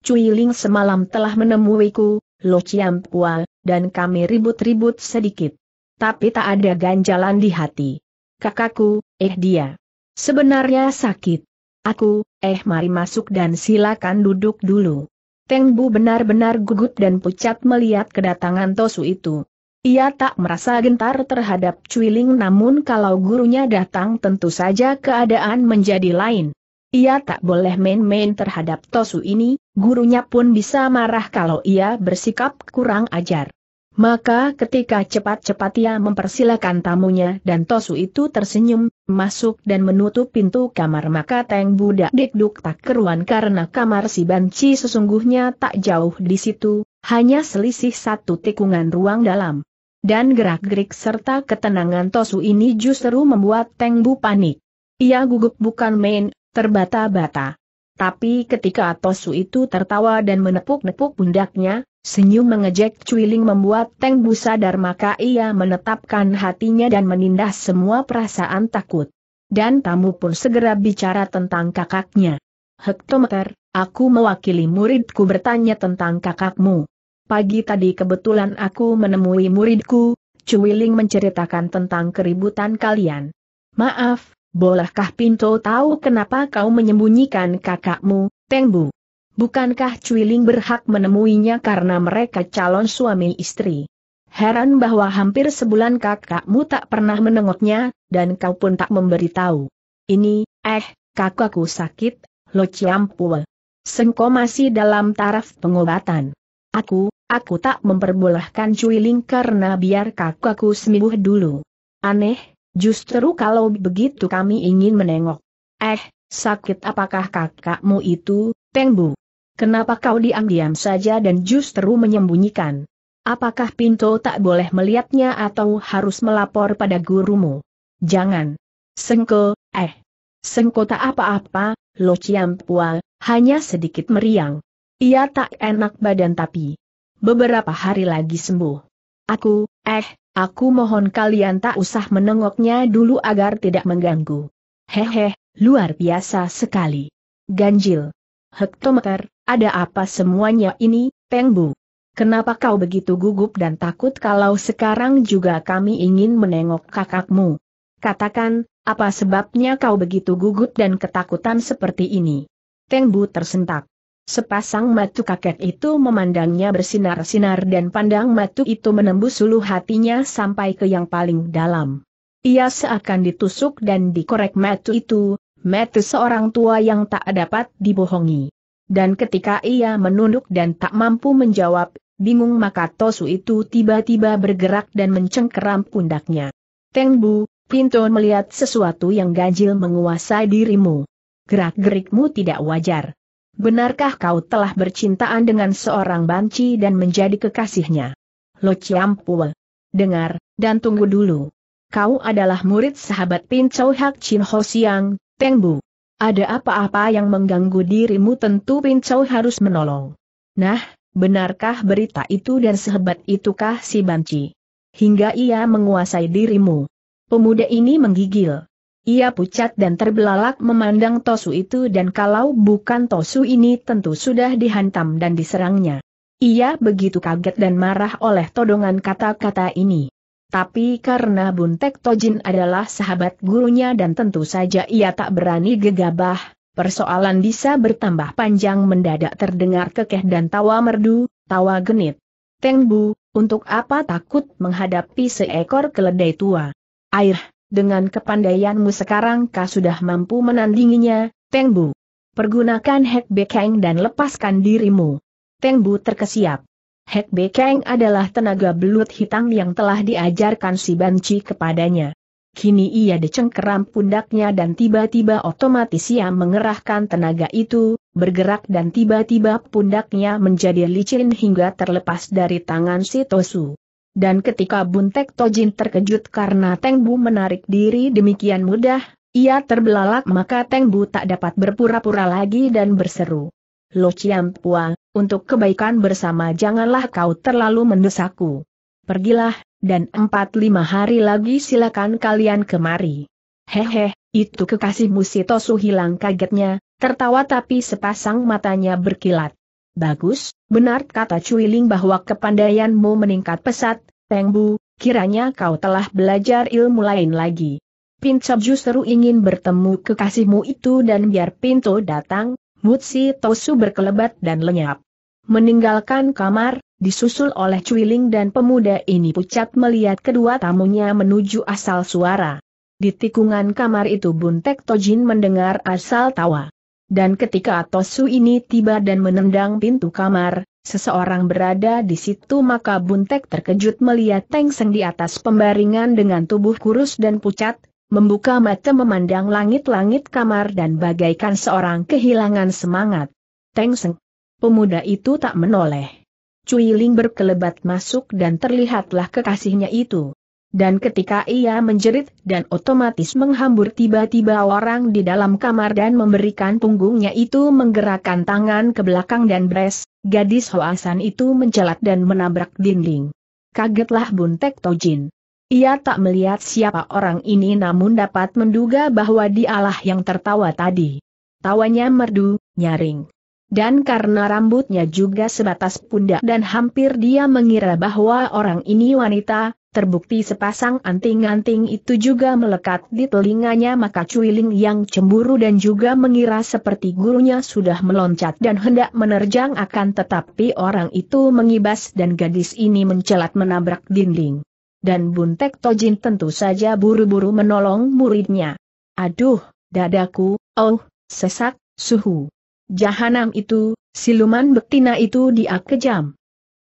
Cui Ling semalam telah menemuiku, lo pua, dan kami ribut-ribut sedikit. Tapi tak ada ganjalan di hati. Kakakku, eh dia. Sebenarnya sakit. Aku, eh mari masuk dan silakan duduk dulu. Teng Bu benar-benar gugup dan pucat melihat kedatangan Tosu itu. Ia tak merasa gentar terhadap Cuiling namun kalau gurunya datang tentu saja keadaan menjadi lain. Ia tak boleh main-main terhadap Tosu ini, gurunya pun bisa marah kalau ia bersikap kurang ajar. Maka ketika cepat-cepat ia mempersilahkan tamunya dan Tosu itu tersenyum, masuk dan menutup pintu kamar maka Teng Budak Dikduk tak keruan karena kamar si Banci sesungguhnya tak jauh di situ, hanya selisih satu tikungan ruang dalam. Dan gerak-gerik serta ketenangan Tosu ini justru membuat Teng Bu panik. Ia gugup bukan main, terbata-bata. Tapi ketika Tosu itu tertawa dan menepuk-nepuk pundaknya, Senyum mengejek Cuiling membuat Teng Bu sadar maka ia menetapkan hatinya dan menindas semua perasaan takut. Dan tamu pun segera bicara tentang kakaknya. Hektometer, aku mewakili muridku bertanya tentang kakakmu. Pagi tadi kebetulan aku menemui muridku, Cuiling menceritakan tentang keributan kalian. Maaf, bolehkah Pinto tahu kenapa kau menyembunyikan kakakmu, Teng Bu? Bukankah Cuiling berhak menemuinya karena mereka calon suami istri? Heran bahwa hampir sebulan kakakmu tak pernah menengoknya, dan kau pun tak memberitahu. Ini, eh, kakakku sakit, lo ciampul. Sengko masih dalam taraf pengobatan. Aku, aku tak memperbolehkan Cuiling karena biar kakakku sembuh dulu. Aneh, justru kalau begitu kami ingin menengok. Eh, sakit apakah kakakmu itu, Pengbu? Kenapa kau diam-diam saja dan justru menyembunyikan? Apakah Pinto tak boleh melihatnya atau harus melapor pada gurumu? Jangan. Sengko, eh. Sengko tak apa-apa, Lo Ciampua, hanya sedikit meriang. Ia tak enak badan tapi. Beberapa hari lagi sembuh. Aku, eh, Aku mohon kalian tak usah menengoknya dulu agar tidak mengganggu. Hehe, luar biasa sekali. Ganjil hektometer, ada apa semuanya ini, Pengbu? Kenapa kau begitu gugup dan takut kalau sekarang juga kami ingin menengok kakakmu? Katakan, apa sebabnya kau begitu gugup dan ketakutan seperti ini? Tengbu tersentak. Sepasang matu kakek itu memandangnya bersinar-sinar dan pandang matu itu menembus seluruh hatinya sampai ke yang paling dalam. Ia seakan ditusuk dan dikorek matu itu, Mattis seorang tua yang tak dapat dibohongi. Dan ketika ia menunduk dan tak mampu menjawab, bingung maka Tosu itu tiba-tiba bergerak dan mencengkeram pundaknya. Teng Bu, Pinto melihat sesuatu yang ganjil menguasai dirimu. Gerak-gerikmu tidak wajar. Benarkah kau telah bercintaan dengan seorang banci dan menjadi kekasihnya? Lo Chiampul. Dengar, dan tunggu dulu. Kau adalah murid sahabat Pin Hak Chin Ho Siang, Tengbu. Ada apa-apa yang mengganggu dirimu tentu Pincau harus menolong. Nah, benarkah berita itu dan sehebat itukah si Banci? Hingga ia menguasai dirimu. Pemuda ini menggigil. Ia pucat dan terbelalak memandang Tosu itu dan kalau bukan Tosu ini tentu sudah dihantam dan diserangnya. Ia begitu kaget dan marah oleh todongan kata-kata ini tapi karena Buntek Tojin adalah sahabat gurunya dan tentu saja ia tak berani gegabah, persoalan bisa bertambah panjang mendadak terdengar kekeh dan tawa merdu, tawa genit. Teng Bu, untuk apa takut menghadapi seekor keledai tua? Air, dengan kepandaianmu sekarang kau sudah mampu menandinginya, Teng Bu. Pergunakan Hek Bekeng dan lepaskan dirimu. Teng Bu terkesiap. Hek Bekeng adalah tenaga belut hitam yang telah diajarkan si Banci kepadanya. Kini ia dicengkeram pundaknya dan tiba-tiba otomatis ia mengerahkan tenaga itu, bergerak dan tiba-tiba pundaknya menjadi licin hingga terlepas dari tangan si Tosu. Dan ketika Buntek Tojin terkejut karena Tengbu menarik diri demikian mudah, ia terbelalak maka Tengbu tak dapat berpura-pura lagi dan berseru. Lo Pua, untuk kebaikan bersama janganlah kau terlalu mendesakku. Pergilah, dan empat lima hari lagi silakan kalian kemari. Hehe, itu kekasihmu si Tosu hilang kagetnya, tertawa tapi sepasang matanya berkilat. Bagus, benar kata Cuiling bahwa kepandaianmu meningkat pesat, Pengbu, kiranya kau telah belajar ilmu lain lagi. Pinto justru ingin bertemu kekasihmu itu dan biar Pinto datang, Mutsi Tosu berkelebat dan lenyap. Meninggalkan kamar, disusul oleh Cuiling dan pemuda ini pucat melihat kedua tamunya menuju asal suara. Di tikungan kamar itu Buntek Tojin mendengar asal tawa. Dan ketika Tosu ini tiba dan menendang pintu kamar, seseorang berada di situ maka Buntek terkejut melihat Teng Seng di atas pembaringan dengan tubuh kurus dan pucat, membuka mata memandang langit-langit kamar dan bagaikan seorang kehilangan semangat. Teng Seng. Pemuda itu tak menoleh. Cui Ling berkelebat masuk dan terlihatlah kekasihnya itu. Dan ketika ia menjerit dan otomatis menghambur tiba-tiba orang di dalam kamar dan memberikan punggungnya itu menggerakkan tangan ke belakang dan bres, gadis hoasan itu mencelat dan menabrak dinding. Kagetlah Buntek Tojin. Ia tak melihat siapa orang ini namun dapat menduga bahwa dialah yang tertawa tadi. Tawanya merdu, nyaring. Dan karena rambutnya juga sebatas pundak dan hampir dia mengira bahwa orang ini wanita, terbukti sepasang anting-anting itu juga melekat di telinganya maka Cuiling yang cemburu dan juga mengira seperti gurunya sudah meloncat dan hendak menerjang akan tetapi orang itu mengibas dan gadis ini mencelat menabrak dinding dan Buntek Tojin tentu saja buru-buru menolong muridnya. Aduh, dadaku, oh, sesak, suhu. Jahanam itu, siluman betina itu dia kejam.